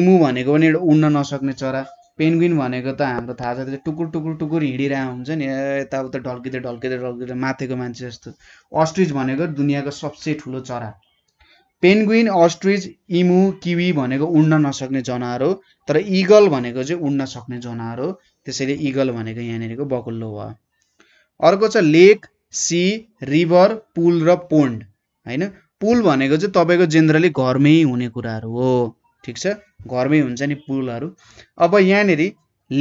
इमु भनेको पनि एउटा उड्न नसक्ने चरा पेन्गुइन भनेको त हाम्रो थाहा छ त्यो टुकुर टुकुर टुकुर हिँडिरहेको हुन्छ नि यताउता ढल्किँदै ढल्किँदै ढल्किँदै माथिको मान्छे जस्तो अस्ट्रिज भनेको दुनियाँको सबसे ठुलो चरा पेन्गुइन अस्ट्रिज इमु किवी भनेको उड्न नसक्ने जनावर हो तर इगल भनेको चाहिँ उड्न सक्ने जनावर हो त्यसैले इगल भनेको यहाँनिरको बकुल्लो भयो अर्को छ लेक सी रिभर पुल र पोन्ड होइन पुल भनेको चाहिँ तपाईँको जेनरली घरमै हुने कुराहरू हो ठिक छ घरमै हुन्छ नि पुलहरू अब यहाँनिर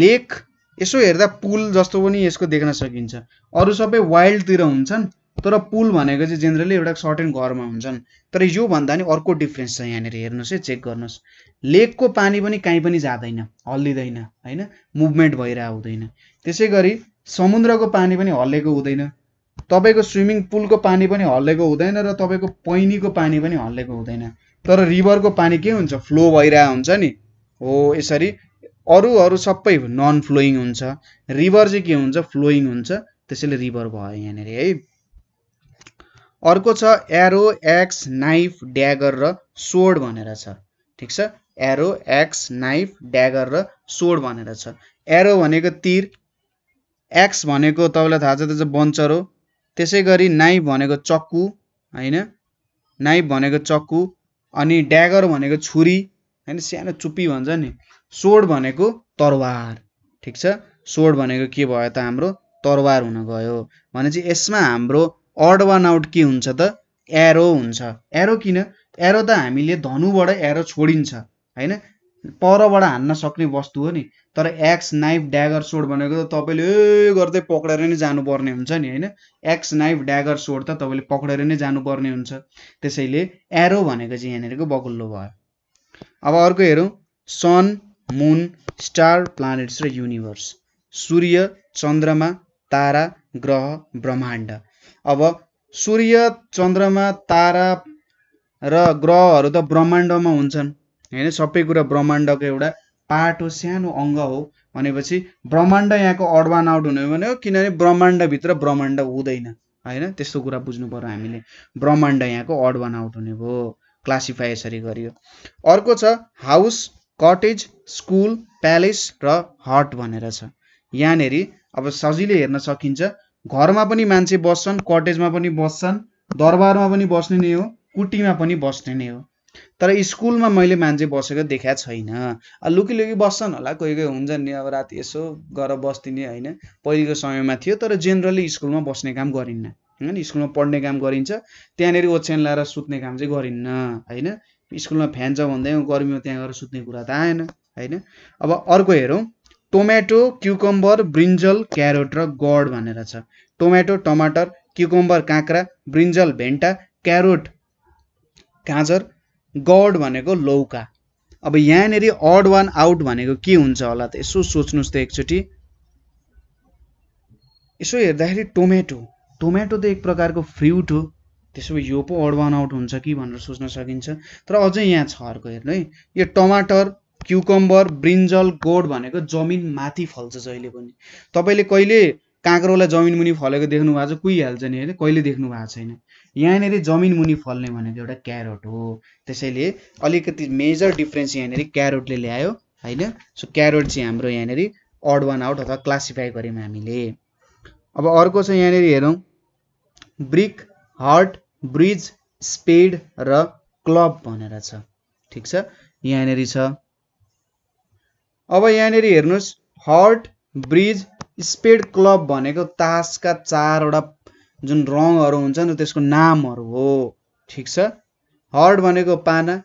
लेक यसो हेर्दा पुल जस्तो पनि यसको देख्न सकिन्छ अरू सबै वाइल्डतिर हुन्छन् तर पुल भनेको चाहिँ जेनरली एउटा सर्टेन घरमा हुन्छन् तर यो भन्दा नि अर्को डिफ्रेन्स छ यहाँनिर हेर्नुहोस् है चेक गर्नुहोस् लेकको पानी पनि काहीँ पनि जाँदैन हल्लिँदैन होइन मुभमेन्ट भइरहेको हुँदैन त्यसै गरी समुद्रको पानी पनि हल्लेको हुँदैन तपाईँको स्विमिङ पुलको पानी पनि हल्लेको हुँदैन र तपाईँको पैनीको पानी पनि हल्लेको हुँदैन तर रिभरको पानी के हुन्छ फ्लो भइरहेको हुन्छ नि हो यसरी अरू अरू सबै नन फ्लोइङ हुन्छ रिभर चाहिँ के हुन्छ फ्लोइङ हुन्छ त्यसैले रिभर भयो यहाँनिर है अर्को छ एरो एक्स नाइफ ड्यागर र सोड भनेर छ ठिक छ एरो एक्स नाइफ ड्यागर र सोड भनेर छ एरो भनेको तिर एक्स भनेको तपाईँलाई थाहा छ त्यो चाहिँ बन्चर हो त्यसै गरी नाइफ भनेको चक्कु होइन नाइफ भनेको चक्कु अनि ड्यागर भनेको छुरी होइन सानो चुप्पी भन्छ नि सोड भनेको तरवार ठिक छ सोड भनेको के भयो त हाम्रो तरवार हुन गयो भने चाहिँ यसमा हाम्रो अड वान आउट के हुन्छ त एरो हुन्छ एरो किन एरो त हामीले धनुबाट एरो छोडिन्छ होइन परबाट हान्न सक्ने वस्तु हो नि तर एक्स नाइफ ड्यागर सोड भनेको त तपाईँले गर्दै पक्रेर नै जानुपर्ने हुन्छ नि होइन एक्स नाइफ ड्यागर सोड त तपाईँले पक्रेर नै जानुपर्ने हुन्छ त्यसैले एरो भनेको चाहिँ यहाँनिरको बगुल्लो भयो अब अर्को हेरौँ सन मुन स्टार प्लानेट्स र युनिभर्स सूर्य चन्द्रमा तारा ग्रह ब्रह्माण्ड अब सूर्य चन्द्रमा तारा र ग्रहहरू त ब्रह्माण्डमा हुन्छन् होइन सबै कुरा ब्रह्माण्डको एउटा पार्ट हो सानो अङ्ग हो भनेपछि ब्रह्माण्ड यहाँको अडवान आउट हुने भने हो किनभने ब्रह्माण्डभित्र ब्रह्माण्ड हुँदैन होइन त्यस्तो कुरा बुझ्नु पऱ्यो हामीले ब्रह्माण्ड यहाँको अडवान आउट हुने भयो क्लासिफाई यसरी गरियो अर्को छ हाउस कटेज स्कुल प्यालेस र हट भनेर छ यहाँनिर अब सजिलै हेर्न सकिन्छ घरमा पनि मान्छे बस्छन् कटेजमा पनि बस्छन् दरबारमा पनि बस्ने नै हो कुटीमा पनि बस्ने नै हो तर स्कुलमा मैले मान्छे बसेको देखाएको छैन लुकी लुकी बस्छन् होला कोही कोही हुन्छन् नि अब राति यसो गरेर बस्दिने होइन पहिलेको समयमा थियो तर जेनरली स्कुलमा बस्ने काम गरिन्न होइन स्कुलमा पढ्ने काम गरिन्छ त्यहाँनिर ओछ्यान लाएर सुत्ने काम चाहिँ गरिन्न होइन स्कुलमा फ्यान छ भन्दै गर्मीमा त्यहाँ गएर सुत्ने कुरा त आएन होइन अब अर्को हेरौँ टोमेटो क्युकम्बर ब्रिन्जल क्यारोट र गड भनेर छ टोमेटो टमाटर क्युकम्बर काँक्रा ब्रिन्जल भेन्टा क्यारोट गाजर गड भनेको लौका अब यहाँनिर अड वान आउट भनेको के हुन्छ होला त यसो सोच्नुहोस् त एकचोटि यसो हेर्दाखेरि टोमेटो टोमेटो त एक प्रकारको फ्रुट हो त्यसो भए यो पो अड वान आउट हुन्छ कि भनेर सोच्न सकिन्छ तर अझै यहाँ छ अर्को हेर्नु है यो टमाटर क्युकम्बर ब्रिन्जल गोड भनेको जमिन माथि फल्छ जहिले पनि तपाईँले कहिले काँक्रोलाई जमिन मुनि फलेको देख्नु भएको छ कुहिहाल्छ नि होइन कहिले देख्नु भएको छैन यहाँनिर जमिन मुनि फल्ने भनेको एउटा क्यारोट हो त्यसैले अलिकति मेजर डिफ्रेन्स यहाँनिर क्यारोटले ल्यायो होइन सो क्यारोट चाहिँ हाम्रो यहाँनिर अड वान आउट अथवा क्लासिफाई गऱ्यौँ हामीले अब अर्को छ यहाँनिर हेरौँ ब्रिक हर्ट ब्रिज स्पेड र क्लब भनेर छ ठिक छ यहाँनिर छ अब यहाँनिर हेर्नुहोस् हर्ट ब्रिज स्पेड क्लब भनेको तासका चारवटा जुन रङहरू हुन्छ नि त्यसको नामहरू हो ठिक छ हर्ट भनेको पाना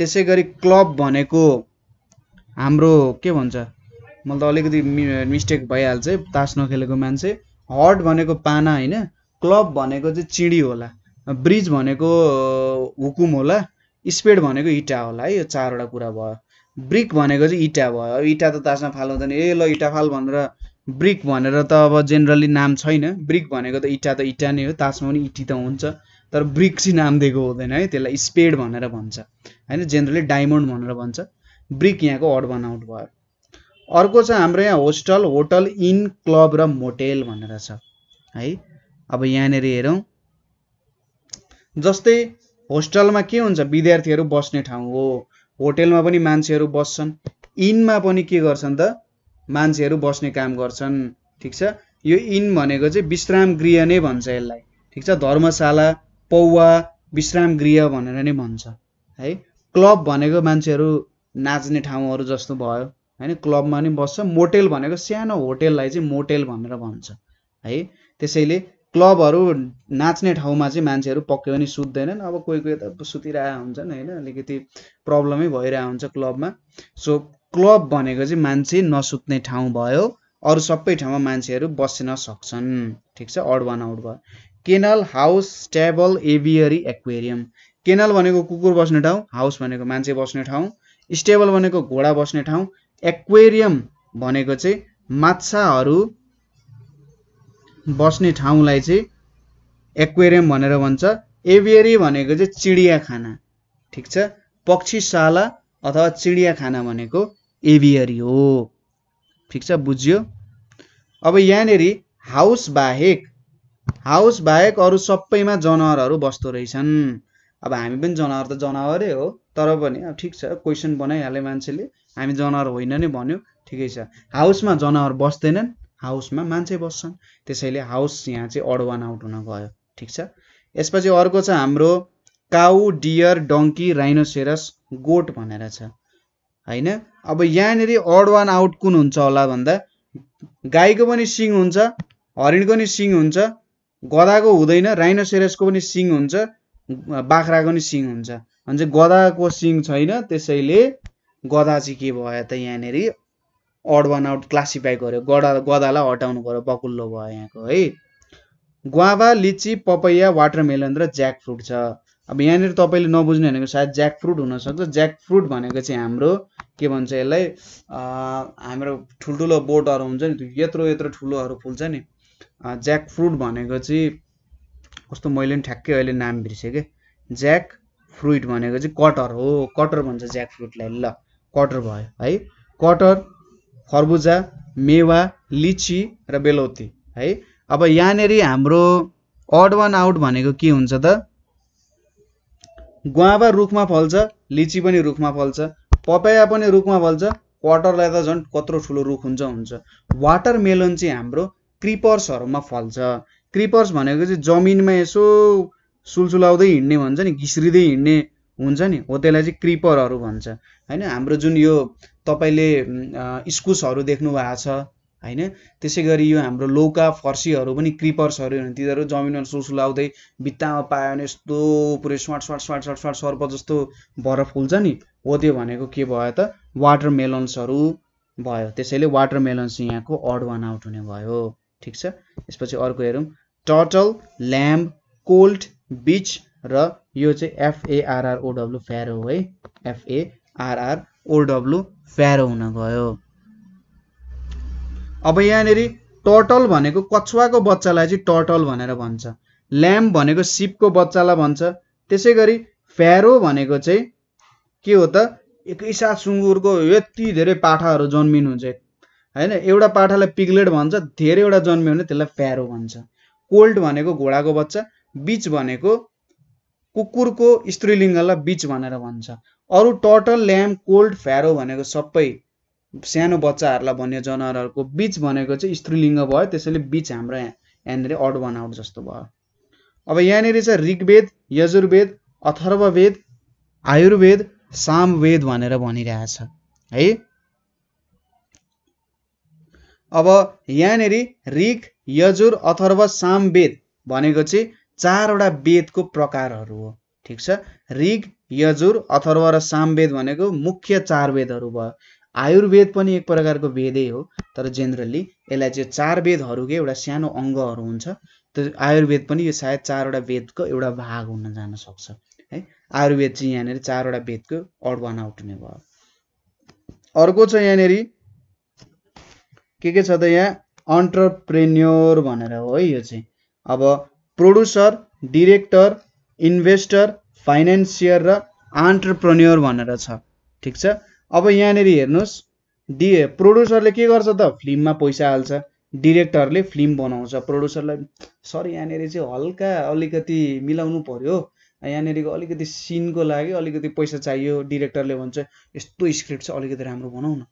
त्यसै गरी क्लब भनेको हाम्रो के भन्छ मलाई त अलिकति मिस्टेक भइहाल्छ है तास नखेलेको मान्छे हर्ट भनेको पाना होइन क्लब भनेको चाहिँ चिडी होला ब्रिज भनेको हुकुम होला स्पेड भनेको इटा होला है यो चारवटा कुरा भयो ब्रिक भनेको चाहिँ इँटा भयो इँटा त तासमा फाल हुँदैन ए ल इँटा फाल भनेर ब्रिक भनेर त अब जेनरली नाम छैन ब्रिक भनेको त इँटा त इँटा नै हो तासमा पनि इटी त हुन्छ तर ब्रिक चाहिँ नाम दिएको हुँदैन है त्यसलाई स्पेड भनेर भन्छ होइन जेनरली डायमन्ड भनेर भन्छ ब्रिक यहाँको अड बनाउट भयो अर्को छ हाम्रो यहाँ होस्टल होटल इन क्लब र मोटेल भनेर छ है अब यहाँनिर हेरौँ जस्तै होस्टलमा के हुन्छ विद्यार्थीहरू बस्ने ठाउँ हो होटेलमा पनि मान्छेहरू बस्छन् इनमा पनि के गर्छन् त मान्छेहरू बस्ने काम गर्छन् ठिक छ यो इन भनेको चाहिँ विश्राम गृह नै भन्छ यसलाई ठिक छ धर्मशाला पौवा विश्राम गृह भनेर नै भन्छ है क्लब भनेको मान्छेहरू नाच्ने ठाउँहरू जस्तो भयो होइन क्लबमा नि बस्छ मोटेल भनेको सानो होटेललाई चाहिँ मोटेल भनेर भन्छ है त्यसैले क्लबहरू नाच्ने ठाउँमा चाहिँ मान्छेहरू पक्कै पनि सुत्दैनन् अब कोही कोही त सुतिरहेको हुन्छन् होइन अलिकति प्रब्लमै भइरहेको हुन्छ क्लबमा सो क्लब भनेको चाहिँ मान्छे नसुत्ने ठाउँ भयो अरू सबै ठाउँमा मान्छेहरू बस्न सक्छन् ठिक छ अड वान आउट भयो kennel house stable aviary aquarium kennel भनेको कुकुर बस्ने ठाउँ हाउस भनेको मान्छे बस्ने ठाउँ स्टेबल भनेको घोडा बस्ने ठाउँ एक्वेरियम भनेको चाहिँ माछाहरू बस्ने ठाउँलाई चाहिँ एक्वेरियम भनेर भन्छ एभियरी भनेको चाहिँ चिडियाखाना ठिक छ पक्षीशाला अथवा चिडियाखाना भनेको एभियरी हो ठिक छ बुझ्यो अब यहाँनिर हाउस बाहेक हाउस बाहेक अरू सबैमा जनावरहरू बस्दो रहेछन् अब हामी पनि जनावर त जनावरै हो तर पनि अब ठिक छ क्वेसन बनाइहाले मान्छेले हामी जनावर होइन नै भन्यो ठिकै छ हाउसमा जनावर बस्दैनन् हाउसमा मान्छे बस्छन् त्यसैले हाउस यहाँ चाहिँ अड वान आउट हुन गयो ठिक छ यसपछि अर्को छ हाम्रो cow deer donkey rhinoceros goat भनेर छ होइन अब यहाँनिर अड वान आउट कुन हुन्छ होला भन्दा गाईको पनि सिङ हुन्छ हरिणको पनि सिङ हुन्छ गदाको हुँदैन राइनोसेरसको पनि सिङ हुन्छ बाख्राको पनि सिङ हुन्छ भने चाहिँ गदाको सिङ छैन त्यसैले गदा चाहिँ के भयो त यहाँनिर अड वान आउट क्लासिफाई गर्यो गडा गदालाई हटाउनु पऱ्यो बकुल्लो भयो यहाँको है ग्वाभा लिची पपैया वाटरमेलन र ज्याक फ्रुट छ अब यहाँनिर तपाईँले नबुझ्ने भनेको सायद ज्याक फ्रुट हुनसक्छ ज्याक फ्रुट भनेको चाहिँ हाम्रो के भन्छ यसलाई हाम्रो ठुल्ठुलो बोटहरू हुन्छ नि यत्रो यत्रो ठुलोहरू फुल्छ नि ज्याक फ्रुट भनेको चाहिँ कस्तो मैले पनि ठ्याक्कै अहिले नाम बिर्सेँ कि ज्याक फ्रुट भनेको चाहिँ कटर हो कटर भन्छ ज्याक फ्रुटलाई ल कटर भयो है कटर खरबुजा मेवा लिची र बेलौती है अब यहाँनिर हाम्रो अड वान आउट भनेको के हुन्छ त गुवाबा रुखमा फल्छ लिची पनि रुखमा फल्छ पपाया पनि रुखमा फल्छ वाटरलाई त झन् कत्रो ठुलो रुख हुन्छ हुन्छ वाटरमेलन चाहिँ हाम्रो क्रिपर्सहरूमा फल्छ क्रिपर्स भनेको चाहिँ जमिनमा यसो सुलसुलाउँदै हिँड्ने भन्छ नि घिस्रिँदै हिँड्ने हुन्छ नि हो त्यसलाई चाहिँ क्रिपरहरू भन्छ होइन हाम्रो जुन यो तपाईँले इस्कुसहरू देख्नुभएको छ होइन त्यसै गरी यो हाम्रो लौका फर्सीहरू पनि क्रिपर्सहरू हुन् तिनीहरू जमिनमा सुसुलाउँदै भित्तामा पायो भने यस्तो पुरै स्वाट स्वाट स्वाट स्वाट स्वाट सर्प जस्तो भएर फुल्छ नि हो त्यो भनेको के भयो त वाटरमेलन्सहरू भयो त्यसैले वाटरमेलन्स यहाँको अड वान आउट हुने भयो ठिक छ यसपछि अर्को हेरौँ टर्टल ल्याम्ब कोल्ड बिच र यो चाहिँ एफएआरआर ओडब्लु फ्यारो है एफएआरआर ओडब्लु प्यारो हुन गयो अब यहाँनिर टर्टल भनेको कछुवाको बच्चालाई चाहिँ टर्टल भनेर भन्छ ल्याम्प भनेको सिपको बच्चालाई भन्छ त्यसै गरी फ्यारो भनेको चाहिँ के हो त एकैसाथ सुँगुरको यति धेरै पाठाहरू जन्मिनु हुन्छ होइन एउटा पाठालाई पिग्लेट भन्छ धेरैवटा जन्मियो भने त्यसलाई फ्यारो भन्छ कोल्ड भनेको घोडाको बच्चा बिच भनेको कुकुरको स्त्रीलिङ्गलाई बिच भनेर भन्छ अरू टर्टल ल्याम कोल्ड फ्यारो भनेको सबै सानो बच्चाहरूलाई भन्ने जनावरहरूको बिच भनेको चाहिँ स्त्रीलिङ्ग भयो त्यसैले बिच हाम्रो यहाँ यहाँनिर अड वान आउट जस्तो भयो अब यहाँनिर चाहिँ ऋग्वेद यजुर्वेद अथर्ववेद आयुर्वेद सामवेद भनेर भनिरहेछ है अब यहाँनिर ऋग यजुर अथर्व सामवेद भनेको चाहिँ चारवटा वेदको प्रकारहरू हो ठिक छ ऋग यजुर अथर्व र सामवेद भनेको मुख्य चार वेदहरू भयो आयुर्वेद पनि एक प्रकारको वेदै हो तर जेनरली यसलाई चाहिँ चार वेदहरूकै एउटा सानो अङ्गहरू हुन्छ त्यो आयुर्वेद पनि यो सायद चारवटा वेदको एउटा भाग हुन जान सक्छ है आयुर्वेद चाहिँ यहाँनिर चारवटा वेदको अड आउट हुने भयो अर्को छ यहाँनिर के के छ त यहाँ अन्टरप्रेन्योर भनेर हो है यो चाहिँ अब प्रोड्युसर डिरेक्टर इन्भेस्टर फाइनेन्सियर र अन्टरप्रेन्योर भनेर छ ठिक छ अब यहाँनिर हेर्नुहोस् डि प्रड्युसरले के गर्छ त फिल्ममा पैसा हाल्छ डिरेक्टरले फिल्म बनाउँछ प्रड्युसरलाई सर यहाँनिर चाहिँ हल्का अलिकति मिलाउनु पऱ्यो यहाँनिरको अलिकति सिनको लागि अलिकति पैसा चाहियो डिरेक्टरले भन्छ यस्तो स्क्रिप्ट छ अलिकति राम्रो बनाउन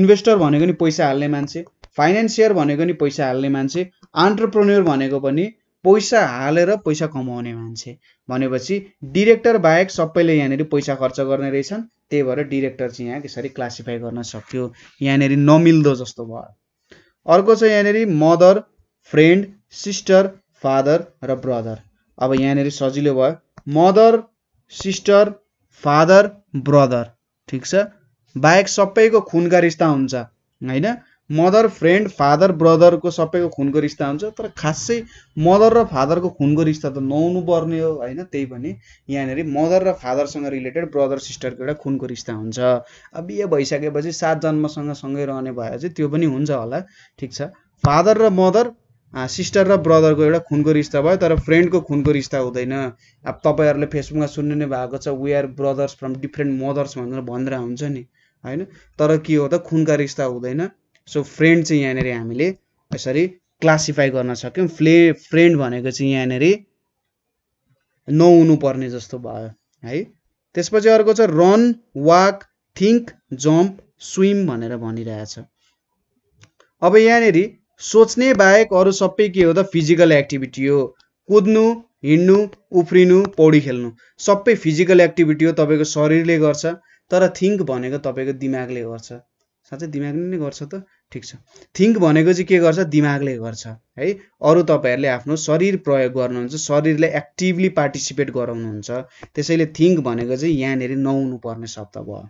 इन्भेस्टर भनेको नि पैसा हाल्ने मान्छे फाइनेन्सियर भनेको नि पैसा हाल्ने मान्छे अन्टरप्रेन्योर भनेको पनि पैसा हालेर पैसा कमाउने मान्छे भनेपछि डिरेक्टर बाहेक सबैले यहाँनिर पैसा खर्च गर्ने रहेछन् त्यही भएर डिरेक्टर चाहिँ यहाँ यसरी क्लासिफाई गर्न सक्यो यहाँनिर नमिल्दो जस्तो भयो अर्को छ यहाँनिर मदर फ्रेन्ड सिस्टर फादर र ब्रदर अब यहाँनिर सजिलो भयो मदर सिस्टर फादर ब्रदर ठिक छ बाहेक सबैको खुनका रिस्ता हुन्छ होइन मदर फ्रेन्ड फादर ब्रदरको सबैको खुनको रिस्ता हुन्छ तर खासै मदर र फादरको खुनको रिस्ता त नहुनु पर्ने हो होइन त्यही पनि यहाँनिर मदर र फादरसँग रिलेटेड ब्रदर सिस्टरको एउटा खुनको रिस्ता हुन्छ अब बिहे भइसकेपछि सात जन्मसँग सँगै रहने भए चाहिँ त्यो पनि हुन्छ होला ठिक छ फादर र मदर सिस्टर र ब्रदरको एउटा खुनको रिस्ता भयो तर फ्रेन्डको खुनको रिस्ता हुँदैन अब तपाईँहरूले फेसबुकमा सुन्नु नै भएको छ we are brothers from different mothers भनेर भनेर हुन्छ नि होइन तर के हो त खुनका रिस्ता हुँदैन सो फ्रेन्ड चाहिँ यहाँनिर हामीले यसरी क्लासिफाई गर्न सक्यौँ फ्ले फ्रेन्ड भनेको चाहिँ यहाँनिर नहुनुपर्ने जस्तो भयो है त्यसपछि अर्को छ run walk think jump swim भनेर भनिरहेछ अब यहाँनिर सोच्ने बाहेक अरू सबै के हो त फिजिकल एक्टिभिटी हो कुद्नु हिँड्नु उफ्रिनु पौडी खेल्नु सबै फिजिकल एक्टिभिटी हो तपाईँको शरीरले गर्छ तर थिङ्क भनेको तपाईँको दिमागले गर्छ साँच्चै दिमागले नै गर्छ त ठिक छ थिङ्क भनेको चाहिँ के गर्छ दिमागले गर्छ है अरू तपाईँहरूले आफ्नो शरीर प्रयोग गर्नुहुन्छ शरीरले एक्टिभली पार्टिसिपेट गराउनुहुन्छ त्यसैले थिङ्क भनेको चाहिँ यहाँनिर नहुनु पर्ने शब्द भयो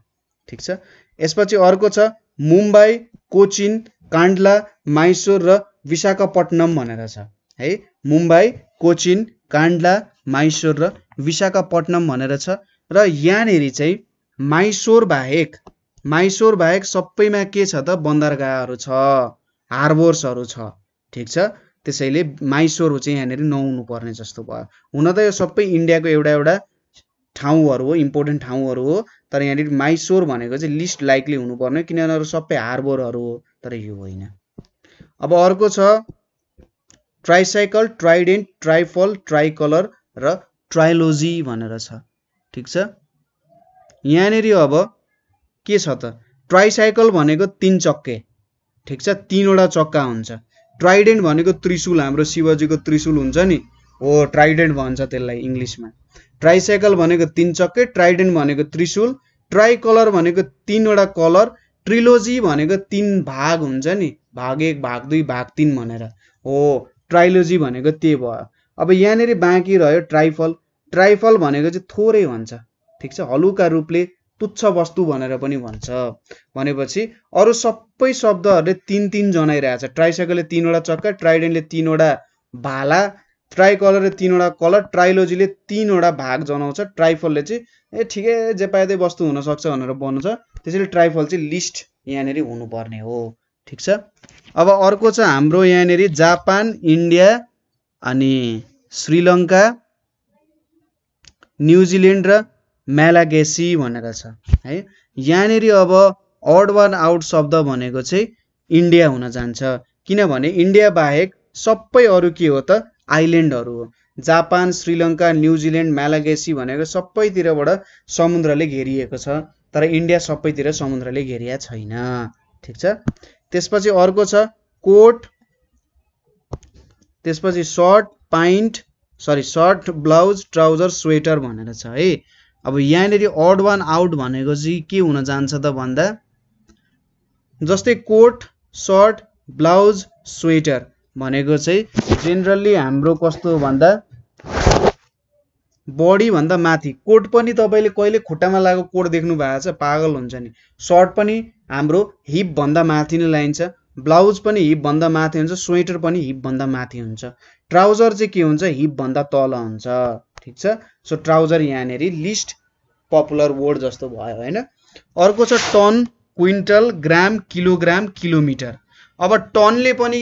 ठिक छ यसपछि अर्को छ मुम्बई कोचिन काण्डला माइसोर र विशाखापट्टनम भनेर छ है मुम्बई कोचिन काण्डला माइसोर र विशाखापट्टनम भनेर छ र यहाँनिर चाहिँ माइसोर बाहेक माइसोर बाहेक सबैमा के छ त बन्दरगाहहरू छ हार्बोर्सहरू छ ठिक छ त्यसैले माइसोर चाहिँ यहाँनिर नहुनु पर्ने जस्तो भयो हुन त यो सबै इन्डियाको एउटा एउटा ठाउँहरू हो इम्पोर्टेन्ट ठाउँहरू हो तर यहाँनिर माइसोर भनेको चाहिँ लिस्ट लाइकली हुनुपर्ने किनभने अरू सबै हार्बरहरू हो तर यो होइन अब अर्को छ ट्राइसाइकल ट्राइडेन्ट ट्राइफल ट्राइकलर र ट्राइलोजी भनेर छ ठिक छ यहाँनिर अब के छ त ट्राइसाइकल भनेको तिन चक्के ठिक छ तिनवटा चक्का हुन्छ ट्राइडेन्ट भनेको त्रिशुल हाम्रो शिवजीको त्रिशुल हुन्छ नि हो ट्राइडेन्ट भन्छ त्यसलाई इङ्ग्लिसमा ट्राइसाइकल भनेको तिन चक्के ट्राइडेन्ट भनेको त्रिशुल कलर भनेको तिनवटा कलर ट्रिलोजी भनेको तिन भाग हुन्छ नि भाग एक भाग दुई भाग तिन भनेर हो ट्राइलोजी भनेको त्यही भयो अब यहाँनिर बाँकी रह्यो ट्राइफल ट्राइफल भनेको चाहिँ थोरै भन्छ ठिक छ हलुका रूपले तुच्छ वस्तु भनेर पनि भन्छ भनेपछि अरू सबै शब्दहरूले तिन तिन जनाइरहेछ ट्राइसाइकलले तिनवटा चक्का ट्राइडेन्टले तिनवटा भाला ट्राइकलरले तिनवटा कलर ट्राइलोजीले तिनवटा भाग जनाउँछ ट्राइफलले चाहिँ ए ठिकै जे पाएदै वस्तु हुनसक्छ भनेर बनाउँछ त्यसैले ट्राइफल चाहिँ लिस्ट यहाँनिर हुनुपर्ने हो ठिक छ अब अर्को छ हाम्रो यहाँनिर जापान इन्डिया अनि श्रीलङ्का न्युजिल्यान्ड र म्यालागेसी भनेर छ है यहाँनिर अब अड वान आउट शब्द भनेको चाहिँ इन्डिया हुन जान्छ किनभने इन्डिया बाहेक सबै अरू के हो त आइल्यान्डहरू हो जापान श्रीलङ्का न्युजिल्यान्ड म्यालागेसी भनेको सबैतिरबाट समुद्रले घेरिएको छ तर इन्डिया सबैतिर समुद्रले घेरिया छैन ठिक छ त्यसपछि अर्को छ कोट त्यसपछि shirt pant sorry shirt blouse trouser sweater भनेर छ है अब यहाँनिर अड वान आउट भनेको चाहिँ के हुन जान्छ त भन्दा जस्तै कोट सर्ट ब्लाउज स्वेटर भनेको चाहिँ जेनरल्ली हाम्रो कस्तो भन्दा बडीभन्दा माथि कोट पनि तपाईँले कहिले खुट्टामा लागेको कोट देख्नु भएको छ पागल हुन्छ नि सर्ट पनि हाम्रो हिपभन्दा माथि नै लगाइन्छ ब्लाउज पनि हिपभन्दा माथि हुन्छ स्वेटर पनि हिपभन्दा माथि हुन्छ ट्राउजर चाहिँ के हुन्छ हिपभन्दा तल हुन्छ ठिक छ सो ट्राउजर यहाँनिर लिस्ट पपुलर वर्ड जस्तो भयो होइन अर्को छ ton quintal gram kilogram kilometre अब टनले पनि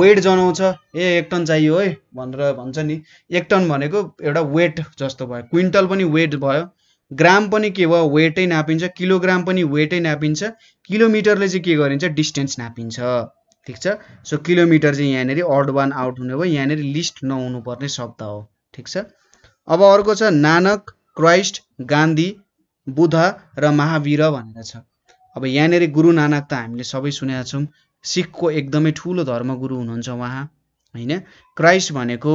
वेट जनाउँछ ए एक टन चाहियो है भनेर भन्छ नि एक टन भनेको एउटा वेट जस्तो भयो क्विन्टल पनि वेट भयो ग्राम पनि के भयो वेटै नापिन्छ किलोग्राम पनि वेटै नापिन्छ किलोमिटरले चाहिँ के गरिन्छ डिस्टेन्स नापिन्छ ठिक छ सो किलोमिटर चाहिँ यहाँनिर अड वान आउट हुने भयो यहाँनिर लिस्ट नहुनुपर्ने शब्द हो ठिक छ अब अर्को छ नानक क्राइस्ट गान्धी बुद्ध र महावीर भनेर छ अब यहाँनिर गुरु नानक त हामीले सबै सुनेका छौँ सिखको एकदमै ठुलो धर्मगुरु हुनुहुन्छ उहाँ होइन क्राइस्ट भनेको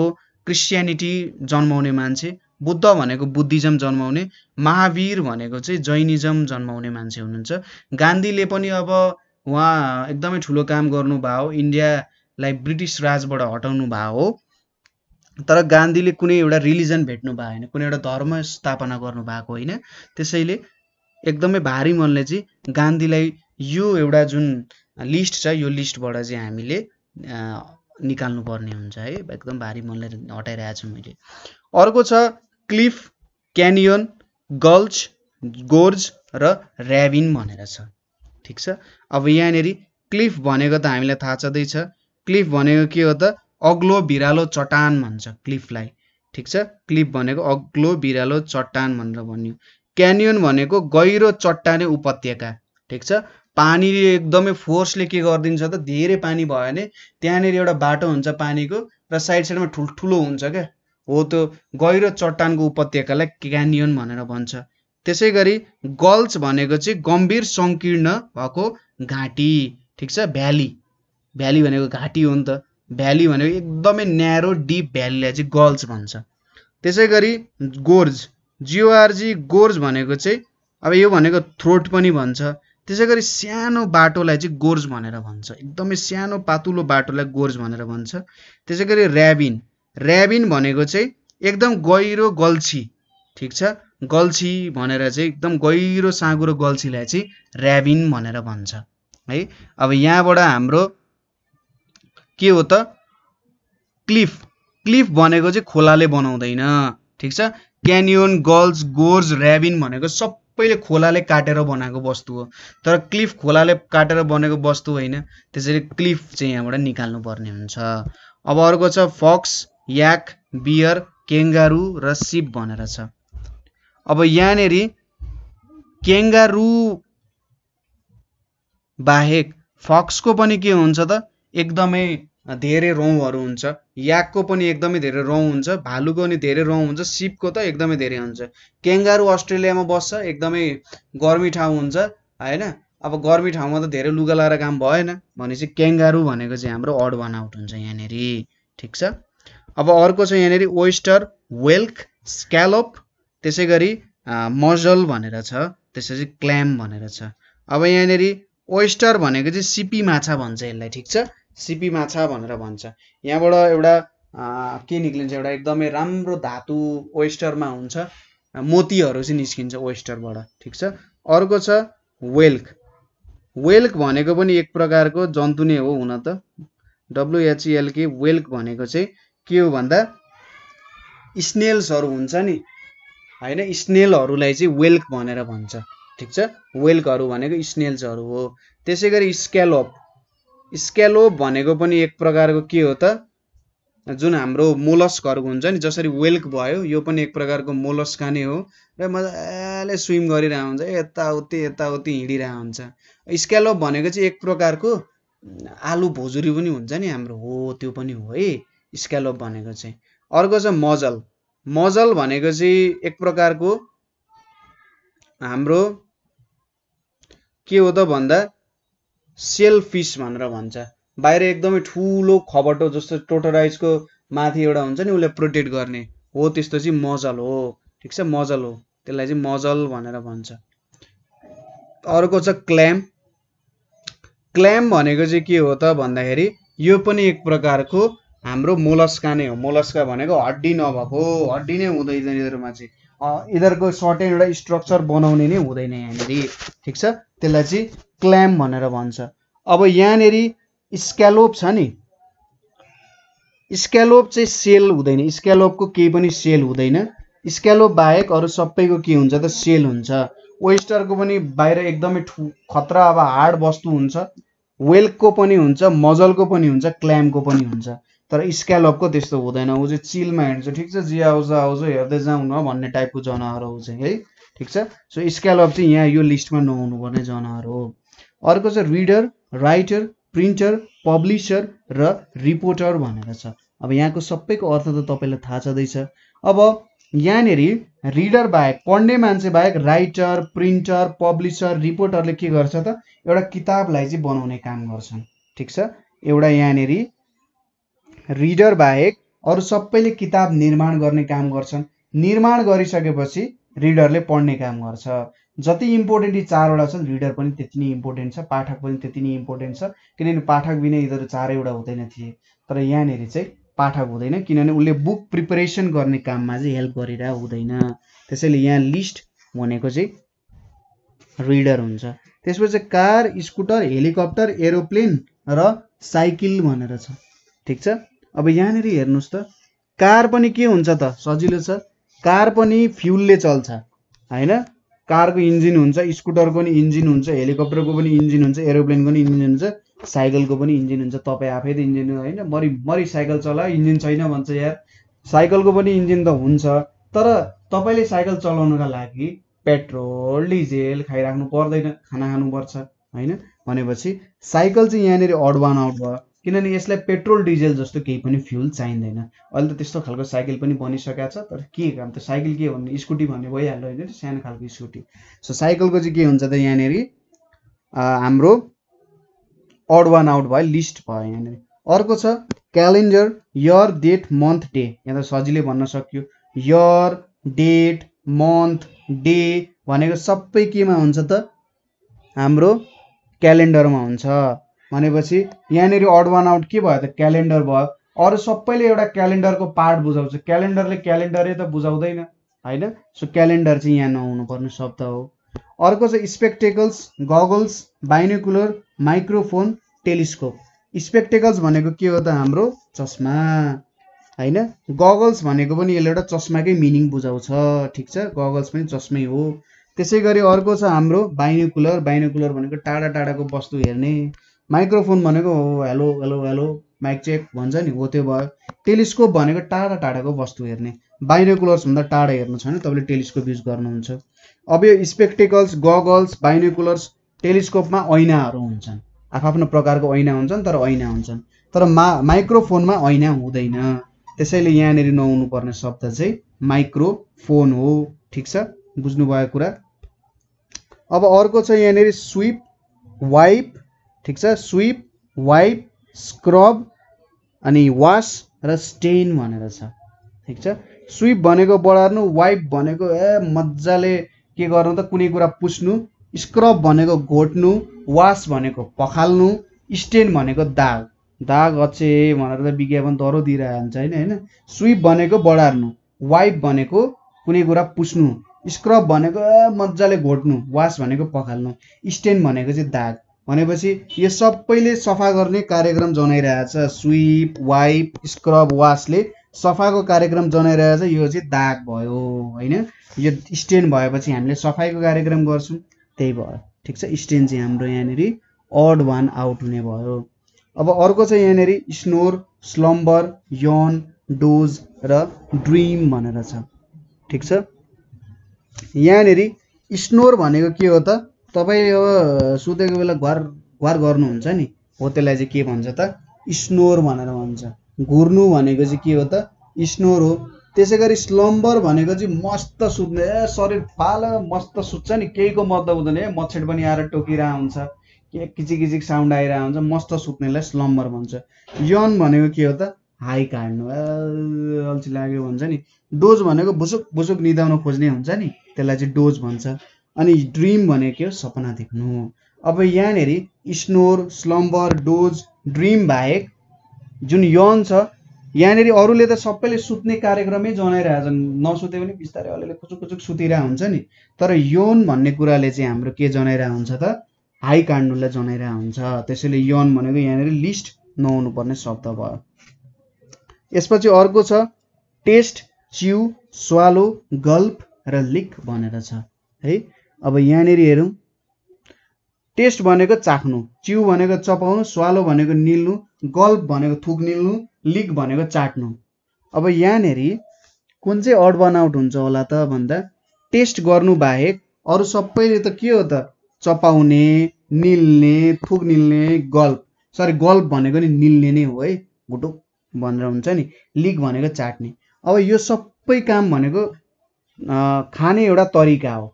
क्रिस्चियनिटी जन्माउने मान्छे बुद्ध भनेको बुद्धिज्म जन्माउने महावीर भनेको चाहिँ जैनिजम जन्माउने मान्छे हुनुहुन्छ गान्धीले पनि अब उहाँ एकदमै ठुलो काम गर्नुभयो इन्डियालाई ब्रिटिस राजबाट हटाउनु भयो हो तर गान्धीले कुनै एउटा रिलिजन भेट्नु भएको होइन कुनै एउटा धर्म स्थापना गर्नुभएको होइन त्यसैले एकदमै भारी मनले चाहिँ गान्धीलाई यो एउटा जुन लिस्ट छ यो लिस्टबाट चाहिँ हामीले निकाल्नुपर्ने हुन्छ है एकदम भारी मनले हटाइरहेको छु मैले अर्को छ क्लिफ क्यानियन गल्च गोर्ज र ऱ्याबिन भनेर छ ठिक छ अब यहाँनिर क्लिफ भनेको त हामीलाई थाहा छँदैछ क्लिफ भनेको के हो त अग्लो बिरालो चट्टान भन्छ क्लिफलाई ठिक छ क्लिफ भनेको अग्लो बिरालो चट्टान भनेर भन्यो क्यानियन भनेको गहिरो चट्टाने उपत्यका ठिक छ पानीले एकदमै फोर्सले के गरिदिन्छ त धेरै पानी भयो भने त्यहाँनिर एउटा बाटो हुन्छ पानीको र साइड साइडमा ठुल्ठुलो हुन्छ क्या हो त्यो गहिरो चट्टानको उपत्यकालाई क्यानियन भनेर भन्छ त्यसै गरी गल्स भनेको चाहिँ गम्भीर सङ्कीर्ण भएको घाँटी ठिक छ भ्याली भ्याली भनेको घाँटी हो नि त भ्याली भनेको एकदमै न्यारो डिप भ्यालीलाई चाहिँ गल्स भन्छ त्यसै गरी गोर्ज जिओआरजी गोर्ज भनेको चाहिँ अब यो भनेको थ्रोट पनि भन्छ त्यसै गरी सानो बाटोलाई चाहिँ गोर्ज भनेर भन्छ एकदमै सानो पातुलो बाटोलाई गोर्ज भनेर भन्छ त्यसै गरी ऱ्याबिन ऱ्याबिन भनेको चाहिँ एकदम गहिरो गल्छी ठिक छ गल्छी भनेर चाहिँ एकदम गहिरो साँगुरो गल्छीलाई चाहिँ ऱ्याबिन भनेर भन्छ है अब यहाँबाट हाम्रो के हो त क्लिफ क्लिफ भनेको चाहिँ खोलाले बनाउँदैन ठिक छ क्यानियोन गल्स गोर्ज ऱ्याबिन भनेको सबैले खोलाले काटेर बनाएको वस्तु हो तर क्लिफ खोलाले काटेर बनेको वस्तु होइन त्यसरी क्लिफ चाहिँ यहाँबाट निकाल्नु पर्ने हुन्छ अब अर्को छ फक्स याक बियर केङ्गारु र सिप भनेर छ अब यहाँनिर केङ्गारु बाहेक फक्सको पनि के हुन्छ त एकदमै धेरै रौँहरू हुन्छ याकको पनि एकदमै धेरै रौँ हुन्छ भालुको पनि धेरै रौँ हुन्छ सिपको त एकदमै धेरै हुन्छ केङ्गारु अस्ट्रेलियामा बस्छ एकदमै गर्मी ठाउँ हुन्छ होइन अब गर्मी ठाउँमा त धेरै लुगा लगाएर काम भएन भनेपछि केङ्गारु भनेको चाहिँ हाम्रो अड वान आउट हुन्छ यहाँनिर ठिक छ अब अर्को छ यहाँनिर ओइस्टर वेल्क स्क्यालोप त्यसै गरी मजल भनेर छ त्यसपछि क्ल्याम भनेर छ अब यहाँनिर ओइस्टर भनेको चाहिँ सिपी माछा भन्छ यसलाई ठिक छ सिपी माछा भनेर भन्छ यहाँबाट एउटा के निक्लिन्छ एउटा एकदमै राम्रो धातु ओइस्टरमा हुन्छ मोतीहरू चाहिँ निस्किन्छ ओइस्टरबाट ठिक छ अर्को छ वेल्क वेल्क भनेको पनि एक प्रकारको जन्तु नै हो हुन त डब्लुएचएलके e वेल्क भनेको चाहिँ के हो भन्दा स्नेल्सहरू हुन्छ नि होइन स्नेलहरूलाई चाहिँ वेल्क भनेर भन्छ ठिक छ वेल्कहरू भनेको स्नेल्सहरू हो त्यसै गरी स्क्यालोप स्क्यालोप भनेको पनि एक प्रकारको के हो त जुन हाम्रो मोलस्कहरूको हुन्छ नि जसरी वेल्क भयो यो पनि एक प्रकारको मोलस्का नै हो र मजाले स्विम गरिरह हुन्छ यताउति यताउति हिँडिरह हुन्छ स्क्यालोप भनेको चाहिँ एक प्रकारको आलु भोजुरी पनि हुन्छ नि हाम्रो हो त्यो पनि हो है स्क्यालोप भनेको चाहिँ अर्को छ मजल मजल भनेको चाहिँ एक प्रकारको हाम्रो के हो त भन्दा सेलफिस भनेर भन्छ बाहिर एकदमै ठुलो खबटो जस्तो टोटराइजको माथि एउटा हुन्छ नि उसले प्रोटेक्ट गर्ने हो त्यस्तो चाहिँ मजल हो ठिक छ मजल हो त्यसलाई चाहिँ मजल भनेर भन्छ अर्को छ क्ल्याम क्ल्याम भनेको चाहिँ के हो त भन्दाखेरि यो पनि एक प्रकारको हाम्रो मोलस्का नै हो मोलस्का भनेको हड्डी नभएको हड्डी नै हुँदैन यिनीहरूमा चाहिँ यिनीहरूको सर्टेन एउटा स्ट्रक्चर बनाउने नै हुँदैन यहाँनिर ठिक छ त्यसलाई चाहिँ क्ल्याम भनेर भन्छ अब यहाँनिर स्क्यालोप छ नि स्क्यालोप चाहिँ सेल हुँदैन स्क्यालोपको केही पनि सेल हुँदैन स्क्यालोप बाहेक अरू सबैको के हुन्छ त सेल हुन्छ वेस्टरको पनि बाहिर एकदमै ठु खतरा अब हार्ड वस्तु हुन्छ वेल्कको पनि हुन्छ मजलको पनि हुन्छ क्ल्यामको पनि हुन्छ तर स्क्यालोपको त्यस्तो हुँदैन ऊ चाहिँ चिलमा हिँड्छ ठिक छ जे आउँछ आउँछ हेर्दै जाउँ न भन्ने टाइपको जनावर हो चाहिँ है ठिक छ सो स्क्यालोप चाहिँ यहाँ यो लिस्टमा नहुनुपर्ने जनावर हो अर्को चाहिँ रिडर राइटर प्रिन्टर पब्लिसर र रिपोर्टर भनेर छ अब यहाँको सबैको अर्थ त तपाईँलाई थाहा छँदैछ अब यहाँनिर रिडर बाहेक पढ्ने मान्छे बाहेक राइटर प्रिन्टर पब्लिसर रिपोर्टरले के गर्छ त एउटा किताबलाई चाहिँ बनाउने काम गर्छन् ठिक छ एउटा यहाँनिर रिडर बाहेक अरू सबैले किताब निर्माण गर्ने काम गर्छन् निर्माण गरिसकेपछि रिडरले पढ्ने काम गर्छ जति इम्पोर्टेन्ट यी चारवटा छन् रिडर पनि त्यति नै इम्पोर्टेन्ट छ पाठक पनि त्यति नै इम्पोर्टेन्ट छ किनभने पाठक बिना यिनीहरू चारैवटा हुँदैन थिए तर यहाँनिर चाहिँ पाठक हुँदैन किनभने उसले बुक प्रिपरेसन गर्ने काममा चाहिँ हेल्प गरेर हुँदैन त्यसैले यहाँ लिस्ट भनेको चाहिँ रिडर हुन्छ त्यसपछि कार स्कुटर हेलिकप्टर एरोप्लेन र साइकल भनेर छ ठिक छ अब यहाँनिर हेर्नुहोस् त कार पनि के हुन्छ त सजिलो छ कार पनि फ्युलले चल्छ होइन कारको इन्जिन हुन्छ स्कुटरको पनि इन्जिन हुन्छ हेलिकप्टरको पनि इन्जिन हुन्छ एरोप्लेनको पनि इन्जिन हुन्छ साइकलको पनि इन्जिन हुन्छ तपाईँ आफै त इन्जिन होइन मरि मरि साइकल चला इन्जिन छैन भन्छ यार साइकलको पनि इन्जिन त हुन्छ तर तपाईँले साइकल चलाउनका लागि पेट्रोल डिजेल खाइराख्नु पर्दैन खाना खानुपर्छ होइन भनेपछि साइकल चाहिँ यहाँनिर अड वान आउट भयो किनभने यसलाई पेट्रोल डिजेल जस्तो केही पनि फ्युल चाहिँदैन अहिले त त्यस्तो खालको साइकल पनि बनिसकेको छ तर के काम त साइकल के भन्ने स्कुटी भन्ने भइहाल्यो होइन सानो खालको स्कुटी सो साइकलको चाहिँ के हुन्छ त यहाँनिर हाम्रो अड वान आउट भयो लिस्ट भयो यहाँनिर अर्को छ calendar year date month day यहाँ त सजिलै भन्न सकियो यर डेट मन्थ डे भनेको सबै केमा हुन्छ त हाम्रो क्यालेन्डरमा हुन्छ भनेपछि यहाँनिर अड वान आउट के भयो त क्यालेन्डर भयो अरू सबैले एउटा क्यालेन्डरको पार्ट बुझाउँछ क्यालेन्डरले क्यालेन्डरै त बुझाउँदैन होइन सो क्यालेन्डर चाहिँ यहाँ नहुनुपर्ने शब्द हो अर्को छ spectacles goggles binocular microphone telescope spectacles भनेको के हो त हाम्रो चस्मा होइन गगल्स भनेको पनि यसले एउटा चस्माकै मिनिङ बुझाउँछ ठिक छ गगल्स पनि चस्मै हो त्यसै गरी अर्को छ हाम्रो बाइनेकुलर बाइनेकुलर भनेको टाढा टाढाको वस्तु हेर्ने माइक्रोफोन भनेको हो hello hello hello mic check भन्छ नि हो त्यो भयो टेलिस्कोप भनेको टाढा टाढाको वस्तु हेर्ने भन्दा टाढा हेर्नु छ भने तपाईँले टेलिस्कोप युज गर्नुहुन्छ अब यो स्पेक्टिकल्स गगल्स बाइनेकुलर्स टेलिस्कोपमा ऐनाहरू हुन्छन् आफआफ्नो प्रकारको ऐना हुन्छन् तर ऐना हुन्छन् तर मा माइक्रोफोनमा ऐना हुँदैन त्यसैले यहाँनिर नहुनुपर्ने शब्द चाहिँ माइक्रोफोन हो ठिक छ बुझ्नुभयो कुरा अब अर्को छ यहाँनिर स्विप वाइप ठिक छ स्विप वाइप स्क्रब अनि वास र स्टेन भनेर छ ठिक छ स्विप भनेको बढार्नु वाइप भनेको ए मजाले के गर्नु त कुनै कुरा पुस्नु स्क्रब भनेको घोट्नु वास भनेको पखाल्नु स्टेन भनेको दाग दाग अचे भनेर त विज्ञापन दह्रो दिइरहन्छ होइन होइन स्विप भनेको बढार्नु वाइप भनेको कुनै कुरा पुस्नु स्क्रब भनेको मजाले घोट्नु वास भनेको पखाल्नु स्टेन भनेको चाहिँ दाग भनेपछि यो सबैले सफा गर्ने कार्यक्रम जनाइरहेछ स्विप वाइप स्क्रब वासले सफाको कार्यक्रम जनाइरहेछ यो चाहिँ दाग भयो होइन यो स्टेन भएपछि हामीले सफाइको कार्यक्रम गर्छौँ त्यही भयो ठिक छ स्टेन चाहिँ हाम्रो यहाँनिर अड वान आउट हुने भयो अब अर्को चाहिँ यहाँनिर स्नोर स्लम्बर यन डोज र ड्रिम भनेर छ ठिक छ यहाँनिर स्नोर भनेको के हो त तपाईँ अब सुतेको बेला घर घर गर्नुहुन्छ नि हो त्यसलाई चाहिँ के भन्छ त स्नोर भनेर भन्छ घुर्नु भनेको चाहिँ के हो त स्नोर हो त्यसै गरी स्लम्बर भनेको चाहिँ मस्त सुत्ने ए शरीर फाल मस्त सुत्छ नि केहीको मतलब हुँदैन मच्छर पनि आएर टोकिरह हुन्छ के किचिकिचिक साउन्ड आइरह हुन्छ मस्त सुत्नेलाई स्लम्बर भन्छ यन भनेको के हो त हाई काट्नु अल्छी लाग्यो भन्छ नि डोज भनेको भुसुक भुसुक निदाउन खोज्ने हुन्छ नि त्यसलाई चाहिँ डोज भन्छ अनि ड्रिम भनेको के हो सपना देख्नु अब यहाँनिर स्नोर स्लम्बर डोज ड्रिम बाहेक जुन यन छ यहाँनिर अरूले त सबैले सुत्ने कार्यक्रमै जनाइरहेछन् नसुते पनि बिस्तारै अलिअलि खुचुक खुचुक सुतिरहेको हुन्छ नि तर यौन भन्ने कुराले चाहिँ हाम्रो के जनाइरहेको हुन्छ त हाई काण्डुललाई जनाइरहेको हुन्छ त्यसैले यौन भनेको यहाँनिर लिस्ट नहुनुपर्ने शब्द भयो यसपछि अर्को छ टेस्ट च्यु स्वालो गल्प र लिक भनेर छ है अब यहाँनिर हेरौँ टेस्ट भनेको चाख्नु चिउ भनेको चपाउनु स्वालो भनेको निल्नु गल्प भनेको थुक निल्नु लिक भनेको चाट्नु अब यहाँनिर कुन चाहिँ अड आउट हुन्छ होला त भन्दा टेस्ट गर्नु बाहेक अरू सबैले त के हो त चपाउने निल्ने थुक निल्ने गल्प सरी गल्प भनेको नि निल्ने नै हो है घुटुक भनेर हुन्छ नि लिक भनेको चाट्ने अब यो सबै काम भनेको खाने एउटा तरिका हो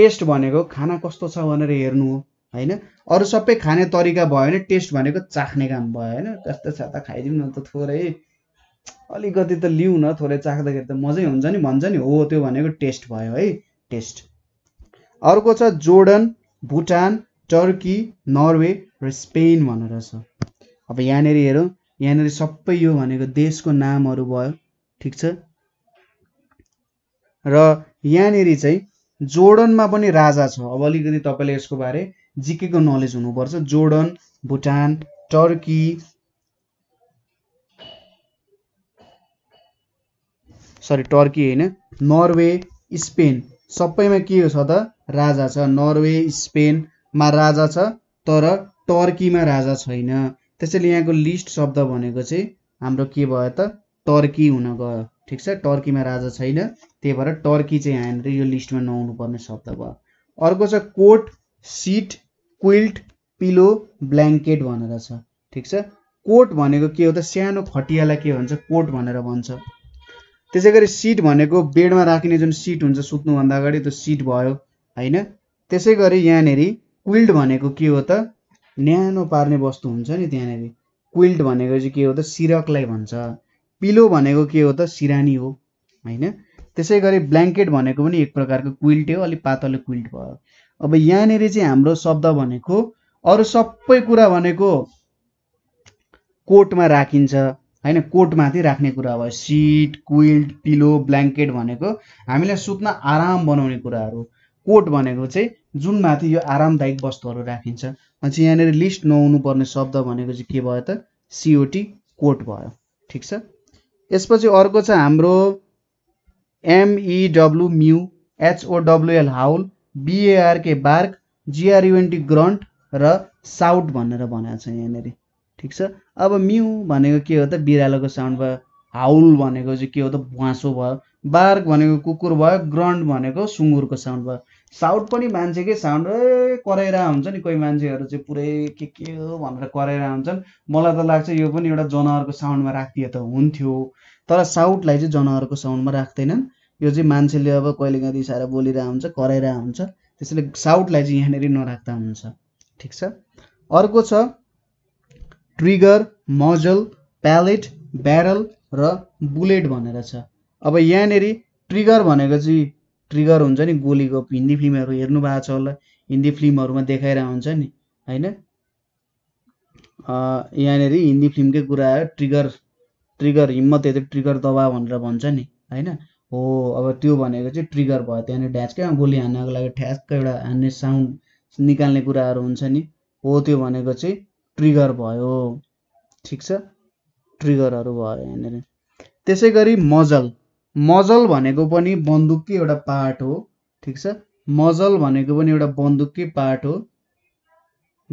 टेस्ट भनेको खाना कस्तो छ भनेर हेर्नु हो होइन अरू सबै खाने तरिका भयो भने टेस्ट भनेको चाख्ने काम भयो होइन कस्तो छ त खाइदिउँ न त थोरै अलिकति त लिउँ न थोरै चाख्दाखेरि त मजै हुन्छ नि भन्छ नि हो त्यो भनेको टेस्ट भयो है टेस्ट अर्को छ जोर्डन भुटान टर्की नर्वे र स्पेन भनेर छ अब यहाँनिर हेरौँ यहाँनिर सबै यो भनेको देशको नामहरू भयो ठिक छ र यहाँनिर चाहिँ जोर्डनमा पनि राजा छ अब अलिकति तपाईँले यसको बारे जिकेको नलेज हुनुपर्छ Jordan Bhutan Turkey sorry Turkey होइन नर्वे स्पेन सबैमा के छ त राजा छ नर्वे स्पेनमा राजा छ तर टर्कीमा राजा छैन त्यसैले यहाँको लिस्ट शब्द भनेको चाहिँ हाम्रो के भयो त टर्की हुन गयो ठिक छ टर्कीमा राजा छैन त्यही भएर टर्की चाहिँ यहाँनिर यो लिस्टमा पर्ने शब्द भयो अर्को छ cot sheet quilt pillow blanket भनेर छ ठिक छ कोट भनेको के हो त सानो खटियालाई के भन्छ कोट भनेर भन्छ त्यसै गरी सिट भनेको बेडमा राखिने जुन सिट हुन्छ सुत्नुभन्दा अगाडि त्यो सिट भयो होइन त्यसै गरी यहाँनिर क्विल्ट भनेको के हो त न्यानो पार्ने वस्तु हुन्छ नि त्यहाँनिर क्विल्ट भनेको चाहिँ के हो त सिरकलाई भन्छ पिलो भनेको के हो त सिरानी हो होइन त्यसै गरी ब्ल्याङ्केट भनेको पनि एक प्रकारको क्विल्ट हो अलिक पातलो क्विल्ट भयो अब यहाँनिर चाहिँ हाम्रो शब्द भनेको अरू सबै कुरा भनेको कोटमा राखिन्छ होइन कोटमाथि राख्ने कुरा भयो सिट क्विल्ट पिलो ब्ल्याङ्केट भनेको हामीलाई सुत्न आराम बनाउने कुराहरू कोट भनेको चाहिँ जुन माथि यो आरामदायक वस्तुहरू राखिन्छ अनि यहाँनिर लिस्ट नहुनुपर्ने शब्द भनेको चाहिँ के भयो त सिओटी कोट भयो ठिक छ यसपछि अर्को छ हाम्रो एमइडब्लु म्यु एचओडब्लुएल हाउल बिएआरके बार्क जिआरयुएनटी ग्रन्ट र साउट भनेर भनेको छ यहाँनिर ठिक छ अब म्यु भनेको के हो त बिरालोको साउन्ड भयो हाउल भनेको चाहिँ के हो त भुवासो भयो बार्क भनेको कुकुर भयो ग्रन्ट भनेको सुँगुरको साउन्ड भयो साउट पनि मान्छेकै साउन्ड ए कराइरह हुन्छ नि कोही मान्छेहरू चाहिँ पुरै के के हो भनेर कराइरह हुन्छन् मलाई त लाग्छ यो पनि एउटा जनावरको साउन्डमा राखिदिए त हुन्थ्यो तर साउटलाई चाहिँ जनावरको साउन्डमा राख्दैनन् यो चाहिँ मान्छेले अब कहिलेकाहीँ रिसाएर बोलिरहेको हुन्छ कराइरहेको हुन्छ त्यसैले साउटलाई चाहिँ यहाँनिर नराख्दा हुन्छ ठिक छ अर्को छ ट्रिगर मजल प्यालेट ब्यारल र बुलेट भनेर छ अब यहाँनिर ट्रिगर भनेको चाहिँ ट्रिगर हुन्छ नि गोलीको हिन्दी फिल्महरू हेर्नु भएको छ होला हिन्दी फिल्महरूमा देखाइरहेको हुन्छ नि होइन यहाँनिर हिन्दी फिल्मकै कुरा आयो ट्रिगर ट्रिगर हिम्मत यदि ट्रिगर दबा भनेर भन्छ नि होइन हो अब त्यो भनेको चाहिँ ट्रिगर भयो त्यहाँनिर ढ्याचकै गोली हान्नको लागि ठ्याक्क एउटा हान्ने साउन्ड निकाल्ने कुराहरू हुन्छ नि हो त्यो भनेको चाहिँ ट्रिगर भयो ठिक छ ट्रिगरहरू भयो यहाँनिर त्यसै गरी मजल मजल भनेको पनि बन्दुककै एउटा पार्ट हो ठिक छ मजल भनेको पनि एउटा बन्दुककै पार्ट हो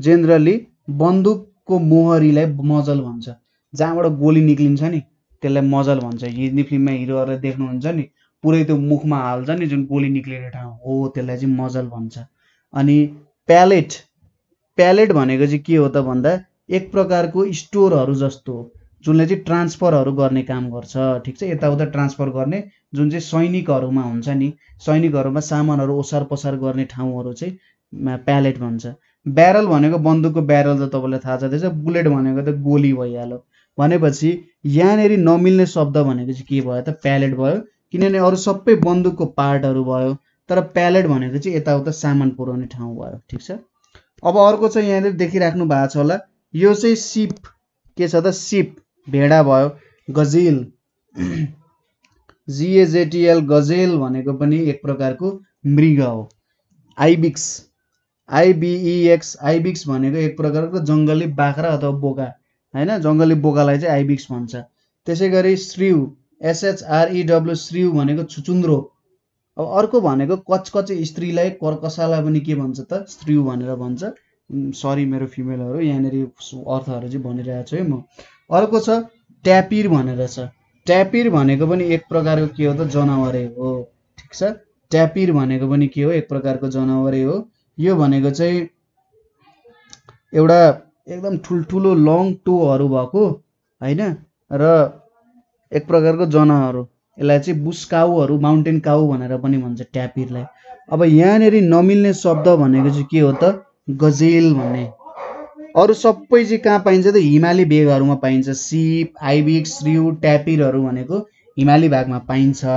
जेनरली बन्दुकको मोहरीलाई मजल भन्छ जहाँबाट गोली निक्लिन्छ नि त्यसलाई मजल भन्छ हिन्दी फिल्ममा हिरोहरूलाई देख्नुहुन्छ नि पुरै त्यो मुखमा हाल्छ नि जुन गोली निक्लिने ठाउँ हो त्यसलाई चाहिँ मजल भन्छ अनि प्यालेट प्यालेट भनेको चाहिँ के हो त भन्दा एक प्रकारको स्टोरहरू जस्तो जुनले चाहिँ ट्रान्सफरहरू गर्ने काम गर्छ ठिक छ यताउता ट्रान्सफर गर्ने जुन चाहिँ सैनिकहरूमा हुन्छ नि सैनिकहरूमा सामानहरू ओसार पसार गर्ने ठाउँहरू चाहिँ प्यालेट भन्छ ब्यारल भनेको बन्दुकको ब्यारल त तपाईँलाई थाहा छ छँदैछ बुलेट भनेको त गोली भइहाल्यो भनेपछि यहाँनिर नमिल्ने शब्द भनेको चाहिँ के भयो त प्यालेट भयो किनभने अरू सबै बन्दुकको पार्टहरू भयो तर प्यालेट भनेको चाहिँ यताउता सामान पुर्याउने ठाउँ भयो ठिक छ अब अर्को चाहिँ यहाँनिर देखिराख्नु भएको छ होला यो चाहिँ सिप के छ त सिप भेडा भयो गजेल जिएजेटिएल गजेल भनेको पनि एक प्रकारको मृग हो आइबिक्स आइबिइएक्स आइबिक्स भनेको एक प्रकारको जङ्गली बाख्रा अथवा बोका होइन जङ्गली बोकालाई चाहिँ आइबिक्स भन्छ त्यसै गरी श्रिउ एसएचआरइडब्लु श्रिउ भनेको छुचुन्द्रो अब अर्को भनेको कचकच स्त्रीलाई कर्कसालाई पनि के भन्छ त स्त्री भनेर भन्छ सरी मेरो फिमेलहरू यहाँनिर अर्थहरू चाहिँ भनिरहेको छु है म अर्को छ ट्यापिर भनेर छ ट्यापिर भनेको पनि एक प्रकारको के हो त जनावरै हो ठिक छ ट्यापिर भनेको पनि के हो एक प्रकारको जनावरै हो यो भनेको चाहिँ एउटा एकदम ठुल्ठुलो लङ टोहरू भएको होइन र एक प्रकारको जनावर यसलाई चाहिँ बुस काउहरू माउन्टेन काउ भनेर पनि भन्छ ट्यापिरलाई अब यहाँनिर नमिल्ने शब्द भनेको चाहिँ के हो त गजेल भन्ने अरू सबै चाहिँ कहाँ पाइन्छ त हिमाली भेगहरूमा पाइन्छ सिप आइबिक्स रिउ ट्यापिरहरू भनेको हिमाली भागमा पाइन्छ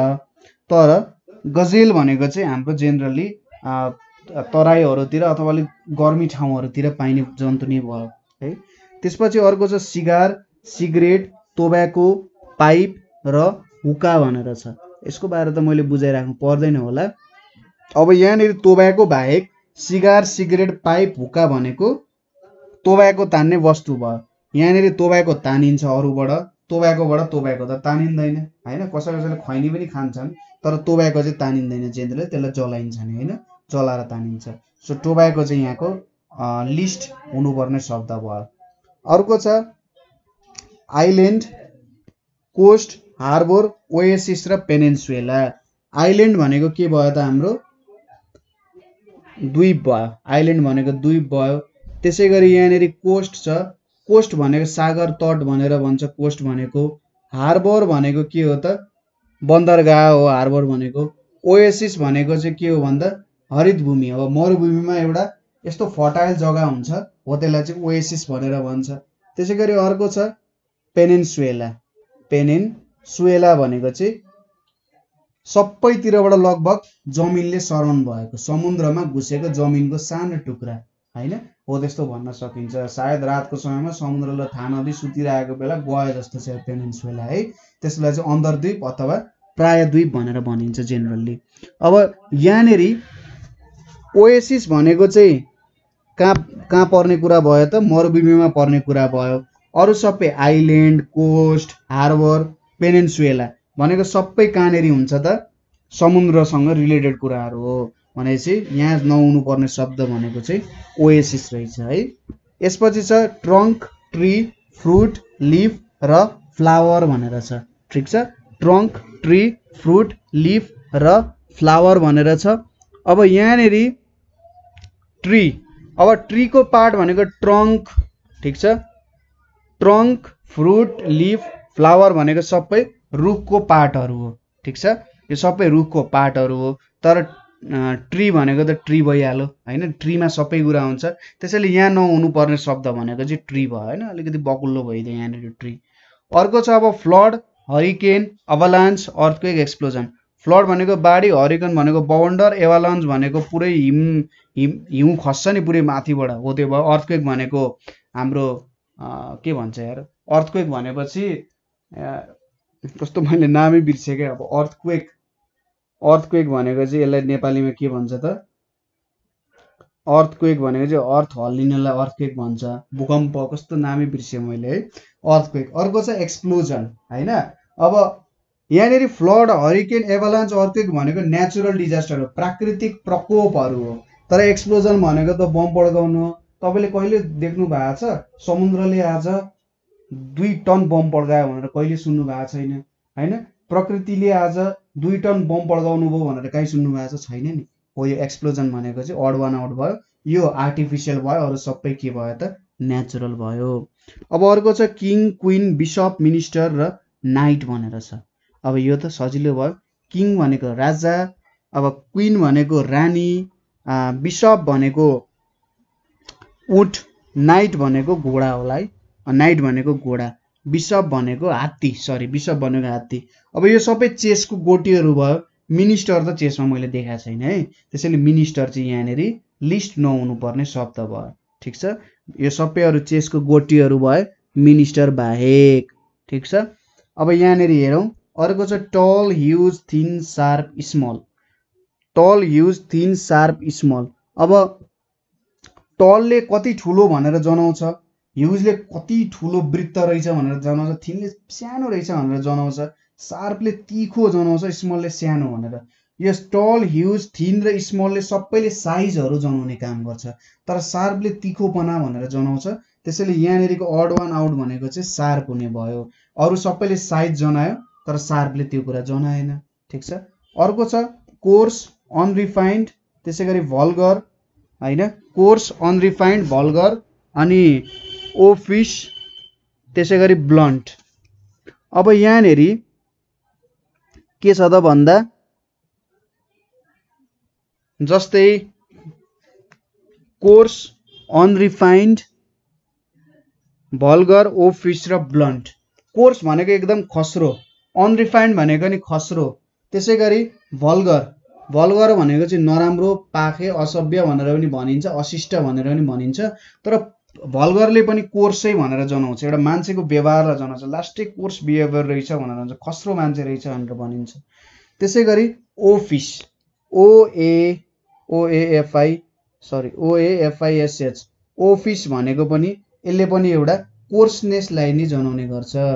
तर गजेल भनेको चाहिँ हाम्रो जेनरली तराईहरूतिर अथवा अलिक गर्मी ठाउँहरूतिर पाइने जन्तु नै भयो है त्यसपछि अर्को छ सिगार सिगरेट तोब्याको पाइप र हुक्का भनेर छ यसको बारे त मैले बुझाइराख्नु पर्दैन होला अब यहाँनिर तोब्याको बाहेक सिगार सिगरेट पाइप हुक्का भनेको तोब्याको तान्ने वस्तु भयो यहाँनिर तोब्याको तानिन्छ अरूबाट तोब्याकोबाट तोब्याको त तानिँदैन होइन कसै कसैले खैनी पनि खान्छन् तर तोब्याको चाहिँ तानिँदैन जेन्द्रले त्यसलाई जलाइन्छ नि होइन जलाएर तानिन्छ सो टोब्याको चाहिँ यहाँको लिस्ट हुनुपर्ने शब्द भयो अर्को छ आइल्यान्ड कोस्ट हार्बर ओएसिस र पेनेन्सुएला आइल्यान्ड भनेको के भयो त हाम्रो द्वीप भयो आइल्यान्ड भनेको द्वीप भयो त्यसै गरी यहाँनिर कोस्ट छ कोस्ट भनेको सागर तट भनेर भन्छ कोस्ट भनेको हार्बर भनेको के हो त बन्दरगाह हो हार्बर भनेको ओएसिस भनेको चाहिँ के हो भन्दा हरित भूमि हो मरुभूमिमा एउटा यस्तो फर्टाइल जग्गा हुन्छ हो त्यसलाई चाहिँ ओएसिस भनेर भन्छ त्यसै गरी अर्को छ पेनेन सुएला भनेको चाहिँ सबैतिरबाट लगभग जमिनले सरन भएको समुद्रमा घुसेको जमिनको सानो टुक्रा होइन हो त्यस्तो भन्न सकिन्छ सायद रातको समयमा समुद्रलाई थाहा नदी सुतिरहेको बेला गयो जस्तो छ सुएला है त्यसलाई चाहिँ अन्धरद्वीप अथवा प्रायद्वीप भनेर भनिन्छ जेनरल्ली अब यहाँनेरि ओएसिस भनेको चाहिँ कहाँ कहाँ पर्ने कुरा भयो त मरुभूमिमा पर्ने कुरा भयो अरू सबै आइल्यान्ड कोस्ट हार्बर पेनेन्सुएला भनेको सबै कहाँनेरि हुन्छ त समुद्रसँग रिलेटेड कुराहरू हो भनेपछि यहाँ पर्ने शब्द भनेको चाहिँ ओएसिस रहेछ है यसपछि छ ट्रङ्क ट्री फ्रुट लिफ र फ्लावर भनेर छ ठिक छ ट्रङ्क ट्री फ्रुट लिफ र फ्लावर भनेर छ अब यहाँनेरि ट्री अब ट्रीको पार्ट भनेको ट्रङ्क ठिक छ ट्रङ्क फ्रुट लिफ फ्लावर भनेको सबै रुखको पार्टहरू हो ठिक छ यो सबै रुखको पार्टहरू हो तर ट्री भनेको त ट्री भइहाल्यो होइन ट्रीमा सबै कुरा हुन्छ त्यसैले यहाँ नहुनुपर्ने शब्द भनेको चाहिँ ट्री भयो होइन अलिकति बकुल्लो भइदियो यहाँनिर ट्री अर्को छ अब flood hurricane avalanche earthquake explosion flood भनेको बाढी हरिकन भनेको बवन्डर एभालन्स भनेको पुरै हिम हिम हिउँ खस्छ नि पुरै माथिबाट हो त्यो भयो अर्थक्वेक भनेको हाम्रो के भन्छ यार अर्थक्वेक भनेपछि कस्तो मैले नामै बिर्सेँ क्या अब अर्थक्वेक अर्थक्वेक भनेको चाहिँ यसलाई नेपालीमा के भन्छ त अर्थक्वेक भनेको चाहिँ अर्थ हल्लिनेलाई अर्थक्वेक भन्छ भूकम्प कस्तो नामै बिर्सेँ मैले है अर्थक्वेक अर्को छ एक्सप्लोजन होइन अब यहाँनिर फ्लड हरिकेन एभालान्स अर्थक्वेक भनेको नेचुरल डिजास्टर हो प्राकृतिक प्रकोपहरू हो तर एक्सप्लोजन भनेको त बम पड्काउनु हो तपाईँले कहिले देख्नु भएको छ समुद्रले आज दुई टन बम पड्कायो भनेर कहिले सुन्नु भएको छैन होइन प्रकृतिले आज दुई टन बम पड्काउनु भयो भनेर कहीँ सुन्नु भएको छैन नि हो यो एक्सप्लोजन भनेको चाहिँ अड वान आउट भयो यो आर्टिफिसियल भयो अरू सबै के भयो त नेचुरल भयो अब अर्को छ किङ क्विन बिसप मिनिस्टर र नाइट भनेर छ अब यो त सजिलो भयो किङ भनेको राजा अब क्विन भनेको रानी बिसप भनेको उठ नाइट भनेको घोडा होला है नाइट भनेको घोडा बिसप भनेको हात्ती सरी बिसप भनेको हात्ती अब यो सबै चेसको गोटीहरू भयो मिनिस्टर त चेसमा मैले देखाएको छैन है त्यसैले मिनिस्टर चाहिँ यहाँनिर लिस्ट नहुनुपर्ने शब्द भयो ठिक छ यो सबैहरू चेसको गोटीहरू भयो मिनिस्टर बाहेक ठिक छ अब यहाँनिर हेरौँ अर्को छ tall huge thin sharp small tall huge thin sharp small अब टलले कति ठुलो भनेर जनाउँछ ह्युजले कति ठुलो वृत्त रहेछ भनेर जनाउँछ थिनले सानो रहेछ भनेर जनाउँछ सार्पले तिखो जनाउँछ स्मलले सानो भनेर यस टल ह्युज थिन र स्मलले सबैले साइजहरू जनाउने काम गर्छ तर सार्पले तिखोपना भनेर जनाउँछ त्यसैले यहाँनिरको अड वान आउट भनेको चाहिँ सार्प हुने भयो अरू सबैले साइज जनायो तर सार्पले त्यो कुरा जनाएन ठिक छ अर्को छ कोर्स अनरिफाइन्ड त्यसै गरी भल्गर होइन कोर्स अनरिफाइन्ड भल्गर अनि ओफिस त्यसै गरी ब्लन्ट अब यहाँनेरि के छ त भन्दा जस्तै कोर्स अनरिफाइन्ड भल्गर ओफिस र ब्लन्ट कोर्स भनेको एकदम खस्रो अनरिफाइन्ड भनेको नि खस्रो त्यसै गरी भल्गर भल्गर भनेको चाहिँ नराम्रो पाखे असभ्य भनेर पनि भनिन्छ अशिष्ट भनेर पनि भनिन्छ तर भल्गरले पनि कोर्सै भनेर जनाउँछ एउटा मान्छेको व्यवहारलाई जनाउँछ लास्टै कोर्स बिहेभियर रहेछ भनेर भन्छ खस्रो मान्छे रहेछ भनेर भनिन्छ त्यसै गरी ओफिस ओए ओएएफआई सरी ओएएफआइएसएच ओफिस भनेको पनि यसले पनि एउटा कोर्सनेसलाई नै जनाउने गर्छ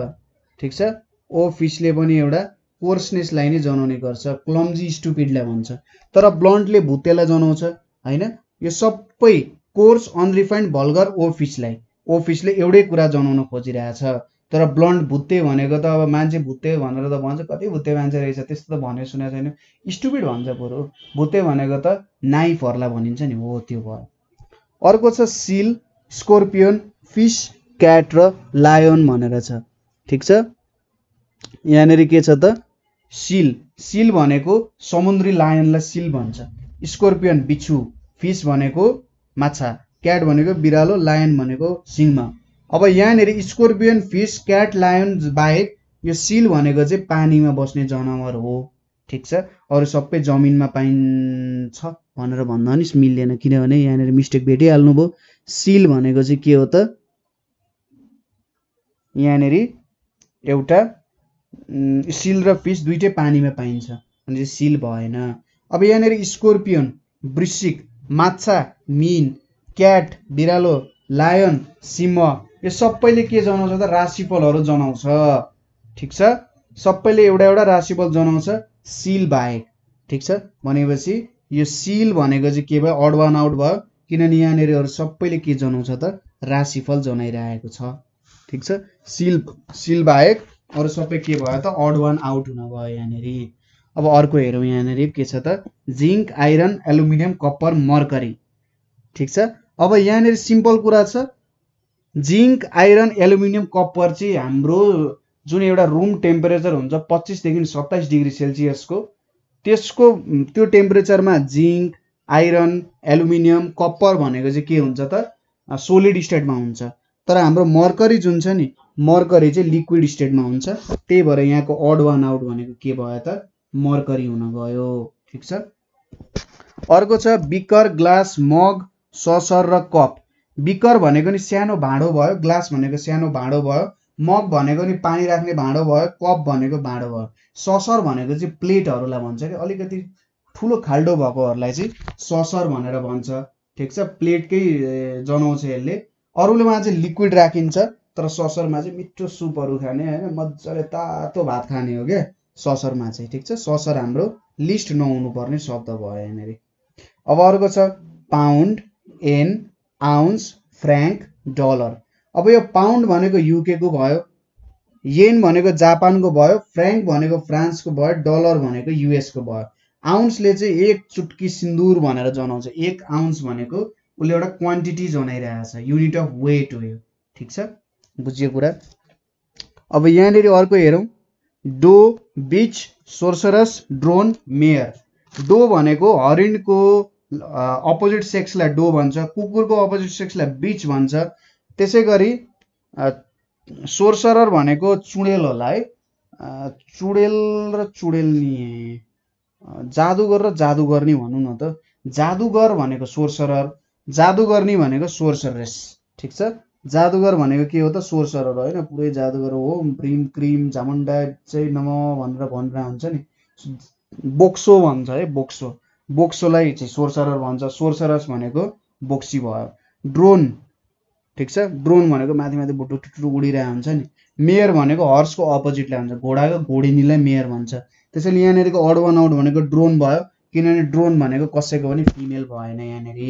ठिक छ ओ पनि एउटा कोर्सनेसलाई नै जनाउने गर्छ क्लम्जी स्टुपिडलाई भन्छ तर ब्लन्टले भुत्तेलाई जनाउँछ होइन यो सबै कोर्स अनरिफाइन्ड भल्गर ओ फिसलाई ओ एउटै कुरा जनाउन खोजिरहेछ तर ब्लन्ड भुत्ते भनेको त अब मान्छे भुत्ते भनेर त भन्छ कति भुत्ते मान्छे रहेछ त्यस्तो त भने सुनेको छैन स्टुपिड भन्छ बरु भुत्ते भनेको त नाइफहरूलाई भनिन्छ नि हो त्यो भयो अर्को छ सिल स्कोर्पियन फिस क्याट र लायोन भनेर छ ठिक छ यहाँनिर के छ त सिल सिल भनेको समुद्री लायनलाई सिल भन्छ स्कोर्पियन बिच्छु फिस भनेको माछा क्याट भनेको बिरालो लायन भनेको सिंहमा अब यहाँनिर स्कोर्पियन फिस क्याट लायन बाहेक यो सिल भनेको चाहिँ पानीमा बस्ने जनावर हो ठिक छ अरू सबै जमिनमा पाइन्छ भनेर भन्दा नि मिल्दैन किनभने यहाँनिर मिस्टेक भेटिहाल्नुभयो सिल भनेको चाहिँ के हो त यहाँनिर एउटा सिल र फिस दुइटै पानीमा पाइन्छ भने सिल भएन अब यहाँनिर स्कोर्पियन वृश्चिक माछा मिन क्याट बिरालो लायन सिंह यो सबैले के जनाउँछ त राशिफलहरू जनाउँछ ठिक छ सबैले एउटा एउटा राशिफल जनाउँछ सिल बाहेक ठिक छ भनेपछि यो सिल भनेको चाहिँ के भयो अड वान आउट भयो किनभने यहाँनिरहरू सबैले के जनाउँछ त राशिफल जनाइरहेको छ ठिक छ सिल सिल बाहेक अरू सबै के भयो त अड वान आउट हुन भयो यहाँनिर अब अर्को हेरौँ यहाँनिर के छ त zinc iron aluminium copper mercury ठिक छ अब यहाँनिर सिम्पल कुरा छ जिङ्क आइरन एलुमिनियम कप्पर चाहिँ हाम्रो जुन एउटा रुम टेम्परेचर हुन्छ पच्चिसदेखि सत्ताइस डिग्री सेल्सियसको त्यसको त्यो टेम्परेचरमा जिङ्क आइरन एलुमिनियम कप्पर भनेको चाहिँ के हुन्छ त सोलिड स्टेटमा हुन्छ तर हाम्रो मर्करी जुन छ नि मर्करी चाहिँ लिक्विड स्टेटमा हुन्छ त्यही भएर यहाँको अड वान आउट भनेको के भयो त मर्करी हुन गयो ठिक छ अर्को छ बिकर ग्लास मग ससर र कप बिकर भनेको नि सानो भाँडो भयो ग्लास भनेको सानो भाँडो भयो मग भनेको नि पानी राख्ने भाँडो भयो कप भनेको भाँडो भयो ससर भनेको चाहिँ प्लेटहरूलाई भन्छ कि अलिकति ठुलो खाल्डो भएकोहरूलाई चाहिँ ससर भनेर भन्छ ठिक छ प्लेटकै जनाउँछ यसले अरूलेमा चाहिँ लिक्विड राखिन्छ तर ससरमा चाहिँ मिठो सुपहरू खाने होइन मजाले तातो भात खाने हो क्या ससरमा चाहिँ ठिक छ ससर हाम्रो लिस्ट नहुनुपर्ने शब्द भयो यहाँनिर अब अर्को छ pound yen ounce franc dollar अब यो पाउन्ड भनेको युकेको भयो येन भनेको जापानको भयो फ्रेङ्क भनेको फ्रान्सको भयो डलर भनेको युएसको भयो आउन्सले चाहिँ एक चुट्की सिन्दुर भनेर जनाउँछ एक आउन्स भनेको उसले एउटा क्वान्टिटी जनाइरहेको छ युनिट अफ वेट हो यो ठिक छ बुझियो कुरा अब यहाँनिर अर्को हेरौँ डो बिच सोर्सरस ड्रोन मेयर डो भनेको हरिणको अपोजिट सेक्सलाई डो भन्छ कुकुरको अपोजिट सेक्सलाई बिच भन्छ त्यसै गरी सोर्सरर भनेको चुडेल होला है चुडेल र चुडेलनी जादुगर र जादुगर्नी भनौँ न त जादुगर भनेको सोर्सरर जादुगर्नी भनेको सोर्सरेस ठिक छ जादुगर भनेको के हो त सोर्सरर होइन पुरै जादुगर हो प्रिम क्रिम झामुन्डा चाहिँ नम भनेर भनेर हुन्छ नि बोक्सो भन्छ है बोक्सो बोक्सोलाई चाहिँ सोर्सरर भन्छ सोर्सरस भनेको बोक्सी भयो ड्रोन ठिक छ ड्रोन भनेको माथि माथि बुटु टुटु उडिरहेको हुन्छ नि मेयर भनेको हर्सको अपोजिटलाई हुन्छ घोडाको घोडिनीलाई मेयर भन्छ त्यसैले यहाँनिरको अड वान आउट भनेको ड्रोन भयो किनभने ड्रोन भनेको कसैको पनि फिमेल भएन यहाँनिर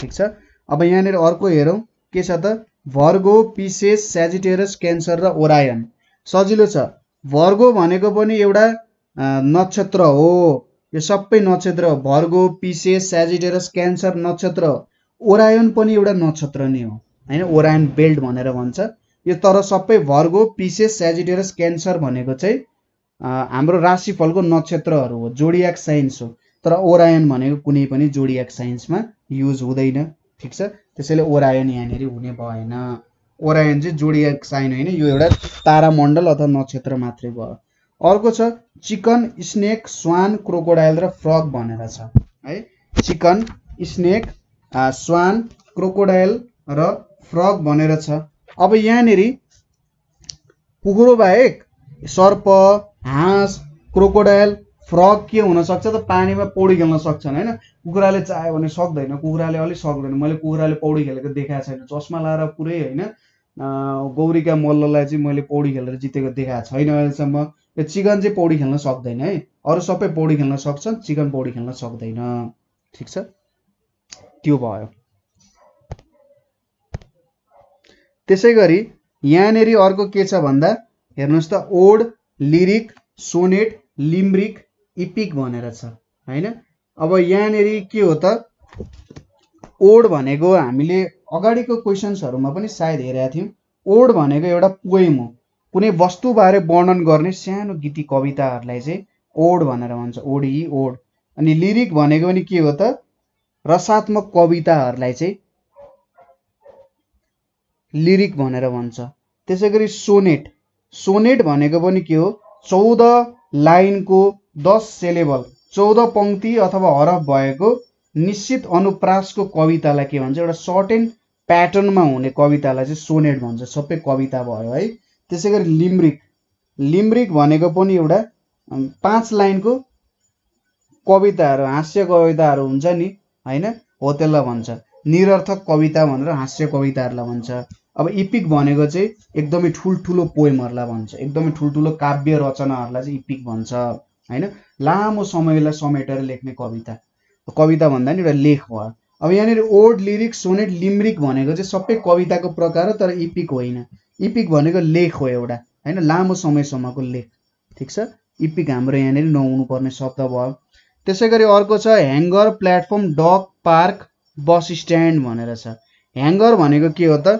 ठिक छ अब यहाँनिर अर्को हेरौँ के छ त भर्गो पिसेस सेजिटेरस क्यान्सर र ओरायन सजिलो छ भर्गो भनेको पनि एउटा नक्षत्र हो यो सबै नक्षत्र भर्गो पिसेस सेजिटेरस क्यान्सर नक्षत्र ओरायन पनि एउटा नक्षत्र नै हो होइन ओरायन बेल्ट भनेर भन्छ यो तर सबै भर्गो पिसेस सेजिटेरस क्यान्सर भनेको चाहिँ हाम्रो राशिफलको नक्षत्रहरू हो जोडियाक साइन्स हो तर ओरायन भनेको कुनै पनि जोडियाक साइन्समा युज हुँदैन ठिक छ त्यसैले ओरायन यहाँनिर हुने भएन ओरायन चाहिँ जोडियाक साइन होइन यो एउटा तारामण्डल अथवा नक्षत्र मात्रै भयो अर्को छ चिकन स्नेक स्वान क्रोकोडाइल र फ्रग भनेर छ है चिकन स्नेक स्वान क्रोकोडाइल र फ्रग भनेर छ अब यहाँनिर कुखुरो बाहेक सर्प हाँस क्रोकोडाइल फ्रग के हुनसक्छ त पानीमा पौडी खेल्न सक्छन् होइन कुखुराले चाह्यो भने सक्दैन कुखुराले अलिक सक्दैन मैले कुखुराले पौडी खेलेको देखाएको छैन चस्मा लाएर पुरै होइन गौरीका मल्ललाई चाहिँ मैले पौडी खेलेर जितेको देखाएको छैन अहिलेसम्म यो चिकन चाहिँ पौडी खेल्न सक्दैन है अरू सबै पौडी खेल्न सक्छन् चिकन पौडी खेल्न सक्दैन ठिक छ त्यो भयो त्यसै गरी यहाँनेरि अर्को के छ भन्दा हेर्नुहोस् त ode lyric sonnet limerick epic भनेर छ होइन अब यहाँनिर के हो त ओड भनेको हामीले अगाडिको क्वेसन्सहरूमा पनि सायद हेरेका थियौँ ओड भनेको एउटा पोइम हो कुनै वस्तुबारे वर्णन गर्ने सानो गीती कविताहरूलाई चाहिँ ओड भनेर भन्छ ओडी ओड अनि लिरिक भनेको पनि के हो त रसात्मक कविताहरूलाई चाहिँ लिरिक भनेर भन्छ त्यसै गरी सोनेट सोनेट भनेको पनि के हो चौध लाइनको दस सेलेबल चौध पङ्क्ति अथवा हरफ भएको निश्चित अनुप्रासको कवितालाई के भन्छ एउटा सर्ट एन्ड प्याटर्नमा हुने कवितालाई चाहिँ सोनेट भन्छ सबै कविता भयो है त्यसै गरी लिम्रिक लिम्ब्रिक भनेको पनि एउटा पाँच लाइनको कविताहरू हास्य कविताहरू हुन्छ नि होइन हो त्यसलाई भन्छ निरर्थक कविता भनेर हाँस्य कविताहरूलाई भन्छ अब इपिक भनेको चाहिँ एकदमै ठुल्ठुलो पोइमहरूलाई भन्छ एकदमै ठुल्ठुलो काव्य रचनाहरूलाई चाहिँ इपिक भन्छ होइन लामो समयलाई समेटेर लेख्ने कविता कविता भन्दा नि एउटा लेख भयो अब यहाँनिर ओड लिरिक सोनेट लिम्रिक भनेको चाहिँ सबै कविताको प्रकार हो तर इपिक होइन इपिक भनेको लेख हो एउटा होइन लामो समयसम्मको लेख ठिक छ इपिक हाम्रो यहाँनिर नहुनुपर्ने शब्द भयो त्यसै गरी अर्को छ hangar platform dock park bus stand भनेर छ ह्याङ्गर भनेको के हो त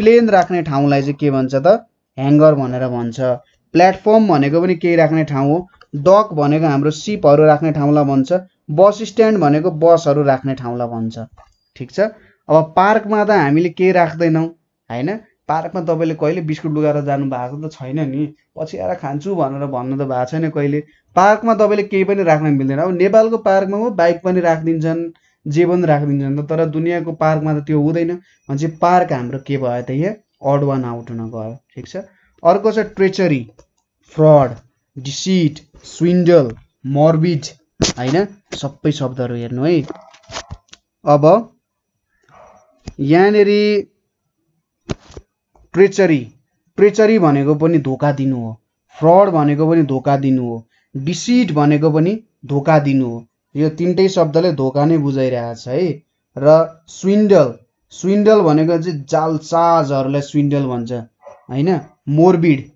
प्लेन राख्ने ठाउँलाई चाहिँ के भन्छ त ह्याङ्गर भनेर भन्छ प्लेटफर्म भनेको पनि केही राख्ने ठाउँ हो डक भनेको हाम्रो सिपहरू राख्ने ठाउँलाई भन्छ बस स्ट्यान्ड भनेको बसहरू राख्ने ठाउँलाई भन्छ ठिक छ अब पार्कमा त हामीले केही राख्दैनौँ होइन पार्कमा तपाईँले कहिले बिस्कुट लुगाएर जानु भएको त छैन नि पछि आएर खान्छु भनेर भन्नु त भएको छैन कहिले पार्कमा तपाईँले केही पनि राख्न मिल्दैन अब नेपालको पार्कमा हो बाइक पनि राखिदिन्छन् जे पनि राखिदिन्छन् त तर दुनियाँको पार्कमा त त्यो हुँदैन भनेपछि पार्क हाम्रो के भयो त यहाँ अड वान आउट हुन गयो ठिक छ अर्को छ ट्रेचरी फ्रड डिसिट स्विन्डल मर्बिज होइन सबै शब्दहरू हेर्नु है अब यहाँनिर ट्रेचरी ट्रेचरी भनेको पनि धोका दिनु हो फ्रड भनेको पनि धोका दिनु हो डिसिट भनेको पनि धोका दिनु हो यो तिनटै शब्दले धोका नै बुझाइरहेको छ है र स्विन्डल स्विन्डल भनेको चाहिँ जालसाजहरूलाई स्विन्डल भन्छ होइन मोर्बिड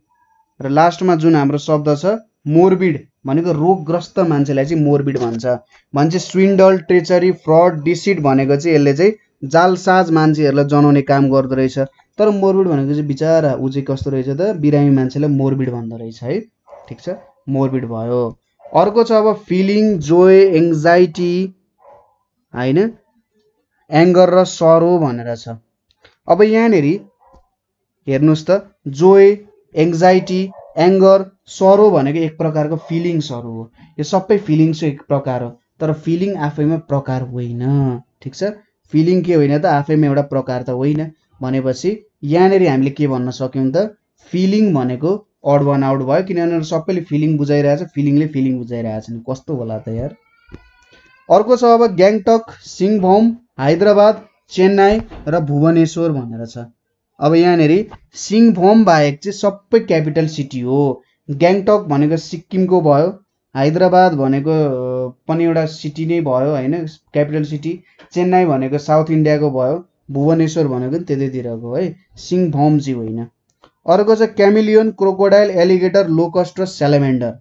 र लास्टमा जुन हाम्रो शब्द छ मोरबिड भनेको रोगग्रस्त मान्छेलाई चाहिँ मोरबिड भन्छ भने चाहिँ स्विन्डल ट्रेचरी फ्रड डिसिड भनेको चाहिँ यसले चाहिँ जालसाज मान्छेहरूलाई जनाउने काम गर्दो रहेछ तर मोरबिड भनेको चाहिँ बिचरा ऊ चाहिँ कस्तो रहेछ त बिरामी मान्छेलाई मोरबिड भन्दो रहेछ है ठिक छ मोरबिड भयो अर्को छ अब फिलिङ जोय एङ्जाइटी होइन एङ्गर र सरो भनेर छ अब यहाँनिर हेर्नुहोस् त जोय एङ्जाइटी एङ्गर सरो भनेको एक प्रकारको फिलिङ्सहरू हो यो सबै फिलिङ्स एक प्रकार हो तर फिलिङ आफैमा प्रकार होइन ठिक छ फिलिङ के होइन त आफैमा एउटा प्रकार त होइन भनेपछि यहाँनिर हामीले के भन्न सक्यौँ त फिलिङ भनेको अड वान आउट भयो किनभने सबैले फिलिङ बुझाइरहेछ फिलिङले फिलिङ बुझाइरहेछन् कस्तो होला त यार अर्को छ अब ग्याङटक सिङभौम हैदराबाद चेन्नई र भुवनेश्वर भनेर छ अब यहाँनिर सिङभोम बाहेक चाहिँ सबै क्यापिटल सिटी हो ग्याङटक भनेको सिक्किमको भयो हैदराबाद भनेको पनि एउटा सिटी नै भयो होइन क्यापिटल सिटी चेन्नई भनेको साउथ इन्डियाको भयो भुवनेश्वर भनेको नि त्यतैतिरको है सिङभोम चाहिँ होइन अर्को छ क्यामिलियन क्रोकोडाइल एलिगेटर लोकस्ट र सेलेमेन्डर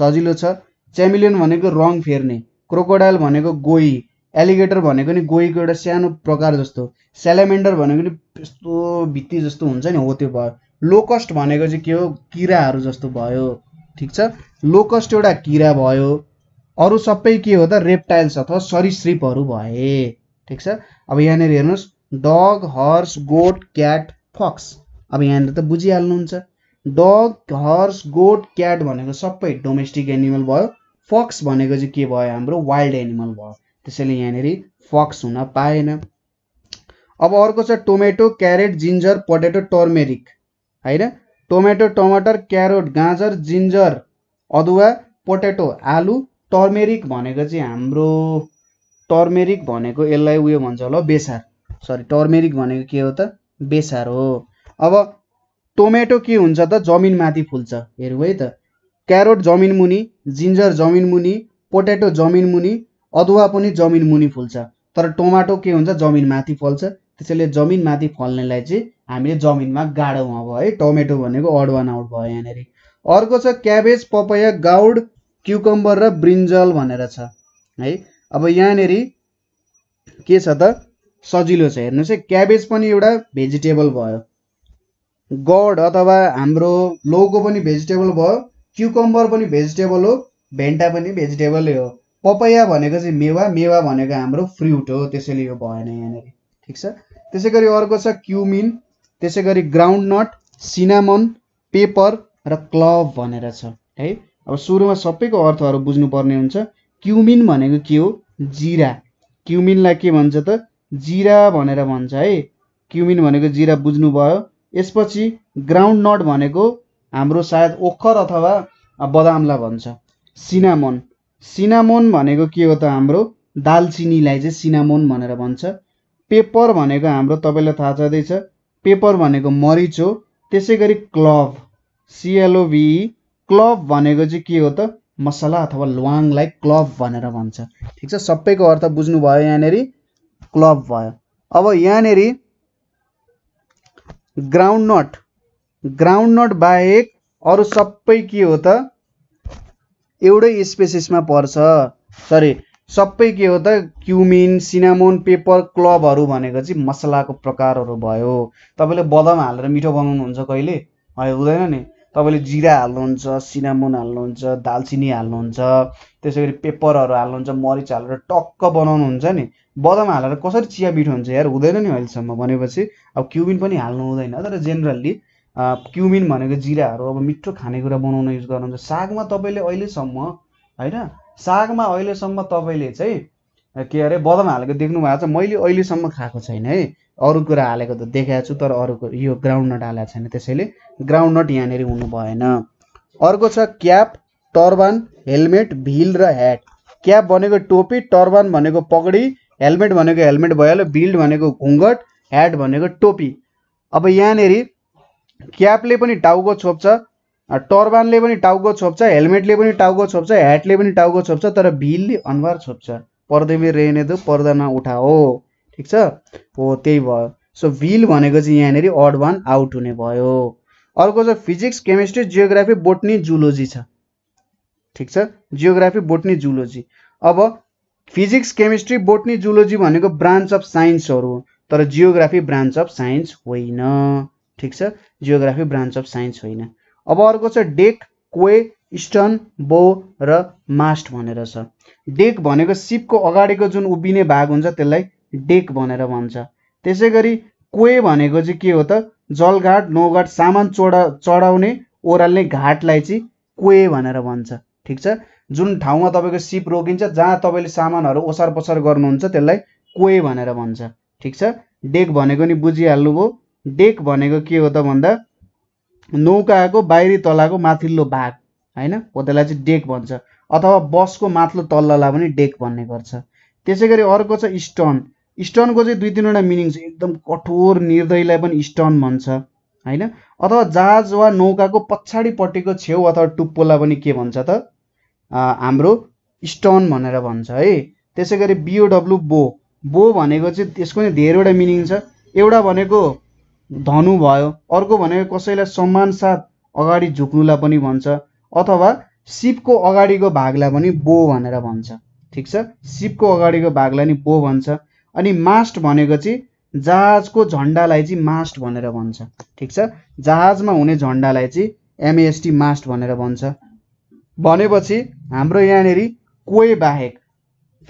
सजिलो छ च्यामिलियन भनेको रङ फेर्ने क्रोकोडाइल भनेको गोई एलिगेटर भनेको नि गोहीको एउटा सानो प्रकार जस्तो सेलेमेन्डर भनेको नि यस्तो भित्ती जस्तो हुन्छ नि हो त्यो भयो लोकस्ट भनेको चाहिँ के हो किराहरू जस्तो भयो ठिक छ लोकस्ट एउटा किरा भयो अरू सबै के हो त रेप्टाइल्स अथवा सरीसृपहरू भए ठिक छ अब यहाँनिर हेर्नुहोस् dog horse goat cat fox अब यहाँनिर त बुझिहाल्नुहुन्छ डग हर्स गोट क्याट भनेको सबै डोमेस्टिक एनिमल भयो फक्स भनेको चाहिँ के भयो हाम्रो वाइल्ड एनिमल भयो त्यसैले यहाँनिर फक्स हुन पाएन अब अर्को छ tomato carrot ginger potato turmeric होइन टोमेटो टमाटर क्यारोट गाजर जिन्जर अदुवा पोटेटो आलु टर्मेरिक भनेको चाहिँ हाम्रो टर्मेरिक भनेको यसलाई उयो भन्छ होला बेसार सरी टर्मेरिक भनेको के हो त बेसार हो अब टोमेटो के हुन्छ त जमिन जमिनमाथि फुल्छ हेरौँ है त क्यारोट जमिन मुनि जिन्जर जमिन मुनि पोटेटो जमिन मुनि अदुवा पनि जमिन मुनि फुल्छ तर टोमाटो के हुन्छ जमिन माथि फल्छ त्यसैले जमिन माथि फल्नेलाई चाहिँ हामीले जमिनमा गाडौँ अब है टमेटो भनेको अड वान आउट भयो यहाँनिर अर्को छ क्याबेज पपया गाउड क्युकम्बर र ब्रिन्जल भनेर छ है अब यहाँनिर के छ त सजिलो छ हेर्नुहोस् है क्याबेज पनि एउटा भेजिटेबल भयो गड अथवा हाम्रो लौको पनि भेजिटेबल भयो क्युकम्बर पनि भेजिटेबल हो भेन्टा पनि भेजिटेबलै हो पपैया भनेको चाहिँ मेवा मेवा भनेको हाम्रो फ्रुट हो त्यसैले यो भएन यहाँनिर ठिक छ त्यसै गरी अर्को छ क्युमिन त्यसै गरी ग्राउन्ड नट सिनामन पेपर र क्लब भनेर छ है अब सुरुमा सबैको अर्थहरू बुझ्नुपर्ने हुन्छ क्युमिन भनेको के हो जिरा क्युमिनलाई के भन्छ त जिरा भनेर भन्छ है क्युमिन भनेको जिरा बुझ्नुभयो यसपछि ग्राउन्ड नट भनेको हाम्रो सायद ओखर अथवा बदामलाई भन्छ सिनामन सिनामोन भनेको के हो त हाम्रो दालचिनीलाई चाहिँ सिनामोन भनेर भन्छ पेपर भनेको हाम्रो तपाईँलाई थाहा छँदैछ पेपर भनेको मरिच हो त्यसै गरी क्लब सिएलओभी e, क्लब भनेको चाहिँ के हो त मसला अथवा ल्वाङलाई क्लब भनेर भन्छ ठिक छ सबैको अर्थ बुझ्नुभयो यहाँनिर क्लब भयो अब यहाँनिर ग्राउन्ड नट ग्राउन्ड नट बाहेक अरू सबै के हो त एउटै स्पेसिसमा पर्छ सरी सबै के हो त क्युमिन सिनामोन पेपर क्लबहरू भनेको चाहिँ मसलाको प्रकारहरू भयो तपाईँले बदाम हालेर मिठो बनाउनुहुन्छ कहिले है हुँदैन नि तपाईँले जिरा हाल्नुहुन्छ सिनामोन हाल्नुहुन्छ दालचिनी हाल्नुहुन्छ त्यसै गरी पेपरहरू हाल्नुहुन्छ मरिच हालेर टक्क बनाउनुहुन्छ नि बदाम हालेर कसरी चिया मिठो हुन्छ यार हुँदैन नि अहिलेसम्म भनेपछि अब क्युबिन पनि हाल्नु हुँदैन तर जेनरल्ली क्युमिन भनेको जिराहरू अब मिठो खानेकुरा बनाउन युज गर्नुहुन्छ सागमा तपाईँले अहिलेसम्म होइन सागमा अहिलेसम्म तपाईँले चाहिँ के अरे बदम हालेको देख्नु भएको छ मैले अहिलेसम्म खाएको छैन है अरू कुरा हालेको त देखाएको छु तर अरू यो ग्राउन्ड नट हालेको छैन त्यसैले ग्राउन्ड नट यहाँनिर हुनु भएन अर्को छ क्याप टर्बान हेलमेट भिल र ह्याट क्याप भनेको टोपी टर्बान भनेको पगडी हेलमेट भनेको हेलमेट भइहाल्यो भिल्ड भनेको घुङ्गट ह्याट भनेको टोपी अब यहाँनिर क्यापले पनि टाउको छोप्छ टर्बानले पनि टाउको छोप्छ हेलमेटले पनि टाउको छोप्छ ह्याटले पनि टाउको छोप्छ तर भिलले अनुहार छोप्छ पर्देमी रेने दो पर्दा नउठा हो ठिक छ हो त्यही भयो सो भिल भनेको चाहिँ यहाँनिर अड वान आउट हुने भयो अर्को छ physics chemistry geography botany zoology छ ठिक छ जियोग्राफी बोटनी जुलोजी अब फिजिक्स केमिस्ट्री बोटनी जुलोजी भनेको ब्रान्च अफ साइन्सहरू हो तर जियोग्राफी ब्रान्च अफ साइन्स होइन ठिक छ जियोग्राफी ब्रान्च अफ साइन्स होइन अब अर्को छ डेक क्वे स्टर्न बो र मास्ट भनेर छ डेक भनेको सिपको अगाडिको जुन उभिने भाग हुन्छ त्यसलाई डेक भनेर भन्छ त्यसै गरी क्वे भनेको चाहिँ के हो त जलघाट नौघाट सामान चोडा चढाउने ओह्राल्ने घाटलाई चाहिँ क्वे भनेर भन्छ ठिक छ जुन ठाउँमा तपाईँको सिप रोकिन्छ जहाँ तपाईँले सामानहरू ओसार पसार गर्नुहुन्छ त्यसलाई क्वे भनेर भन्छ ठिक छ डेक भनेको नि बुझिहाल्नुभयो डेक भनेको के हो त भन्दा नौकाको बाहिरी तलाको माथिल्लो भाग होइन हो त्यसलाई चाहिँ डेक भन्छ अथवा बसको माथिल्लो तल्लालाई पनि डेक भन्ने गर्छ त्यसै गरी अर्को छ स्टन स्टनको चाहिँ दुई तिनवटा मिनिङ छ एकदम कठोर निर्दयलाई पनि स्टन भन्छ होइन अथवा जहाज वा नौकाको पछाडिपट्टिको छेउ अथवा टुप्पोलाई पनि के भन्छ त हाम्रो स्टन भनेर भन्छ है त्यसै गरी बिओडब्लु बो बो भनेको चाहिँ त्यसको नि धेरैवटा मिनिङ छ एउटा भनेको धनु भयो अर्को भनेको कसैलाई सम्मान साथ अगाडि झुक्नुलाई पनि भन्छ अथवा सिपको अगाडिको भागलाई पनि बो भनेर भन्छ ठिक छ सिपको अगाडिको भागलाई नि बो भन्छ अनि मास्ट भनेको चाहिँ जहाजको झन्डालाई चाहिँ मास्ट भनेर भन्छ ठिक छ जहाजमा हुने झन्डालाई चाहिँ एमएसटी मास्ट भनेर भन्छ भनेपछि हाम्रो यहाँनिर कोए बाहेक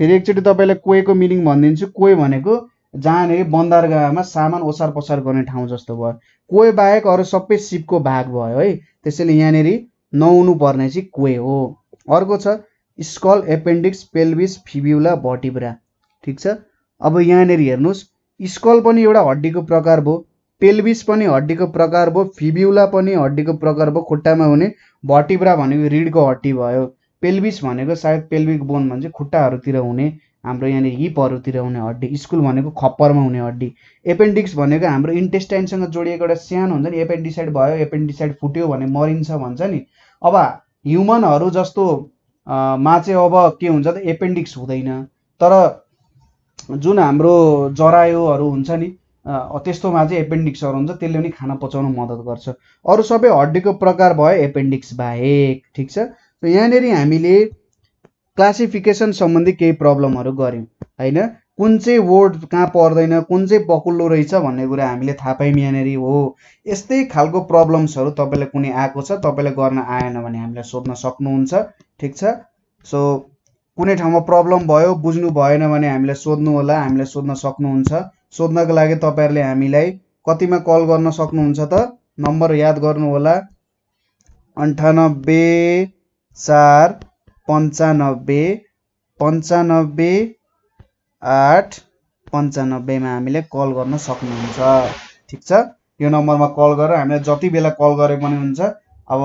फेरि एकचोटि तपाईँलाई कोएको मिनिङ भनिदिन्छु कोही भनेको जहाँनिर बन्दरगाहमा सामान ओसार पसार गर्ने ठाउँ जस्तो भयो कोही बाहेक अरू सबै सिपको भाग भयो है त्यसैले यहाँनिर नहुनु पर्ने चाहिँ कोही हो अर्को छ skull appendix pelvis fibula vertebra ठिक छ अब यहाँनिर हेर्नुहोस् स्कल पनि एउटा हड्डीको प्रकार भयो पेल्भिस पनि हड्डीको प्रकार भयो फिब्युला पनि हड्डीको प्रकार भयो खुट्टामा हुने भटिब्रा भनेको रिडको हड्डी भयो पेल्भिस भनेको सायद पेल्भिक बोन भन्छ खुट्टाहरूतिर हुने हाम्रो यहाँनिर हिपहरूतिर हुने हड्डी स्कुल भनेको खप्परमा हुने हड्डी एपेन्डिक्स भनेको हाम्रो इन्टेस्टाइनसँग जोडिएको एउटा सानो हुन्छ नि एपेन्डिसाइड भयो एपेन्डिसाइड फुट्यो भने मरिन्छ भन्छ नि अब ह्युमनहरू जस्तो मा चाहिँ अब के हुन्छ त एपेन्डिक्स हुँदैन तर जुन हाम्रो जरायोहरू हुन्छ नि त्यस्तोमा चाहिँ एपेन्डिक्सहरू हुन्छ त्यसले पनि खाना पचाउन मद्दत गर्छ अरू सबै हड्डीको प्रकार भयो एपेन्डिक्स बाहेक ठिक छ यहाँनिर हामीले क्लासिफिकेसन सम्बन्धी केही प्रब्लमहरू गऱ्यौँ होइन कुन चाहिँ वर्ड कहाँ पर्दैन कुन चाहिँ पकुल्लो रहेछ भन्ने कुरा हामीले थाहा पायौँ यहाँनिर हो यस्तै खालको प्रब्लम्सहरू तपाईँलाई कुनै आएको छ तपाईँले गर्न आएन भने हामीलाई सोध्न सक्नुहुन्छ ठिक छ सो कुनै ठाउँमा प्रब्लम भयो बुझ्नु भएन भने हामीलाई सोध्नु होला हामीलाई सोध्न सक्नुहुन्छ सोध्नको लागि तपाईँहरूले हामीलाई कतिमा कल गर्न सक्नुहुन्छ त नम्बर याद गर्नुहोला अन्ठानब्बे चार पन्चानब्बे पन्चानब्बे आठ पन्चानब्बेमा हामीले कल गर्न सक्नुहुन्छ ठिक छ यो नम्बरमा कल गरेर हामीले जति बेला कल गरे पनि हुन्छ अब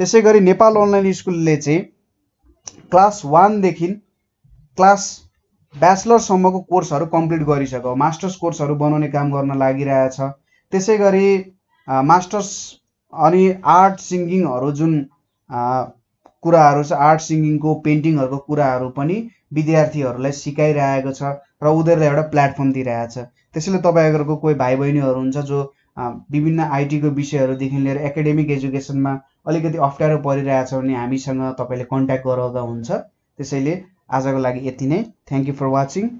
त्यसै गरी नेपाल अनलाइन स्कुलले चाहिँ क्लास वानदेखि क्लास ब्याचलरसम्मको कोर्सहरू कम्प्लिट गरिसक्यो मास्टर्स कोर्सहरू बनाउने काम गर्न लागिरहेछ त्यसै गरी मास्टर्स अनि आर्ट सिङ्गिङहरू जुन कुराहरू छ आर्ट सिङ्गिङको पेन्टिङहरूको कुराहरू पनि विद्यार्थीहरूलाई सिकाइरहेको छ र उनीहरूलाई एउटा प्लेटफर्म दिइरहेको छ त्यसैले तपाईँहरूको कोही भाइ बहिनीहरू हुन्छ जो विभिन्न आइटीको विषयहरूदेखि लिएर एकाडेमिक एजुकेसनमा अलिकति अप्ठ्यारो परिरहेछ भने हामीसँग तपाईँले कन्ट्याक्ट गराउँदा हुन्छ त्यसैले आजको लागि यति नै थ्याङ्क यू फर वाचिङ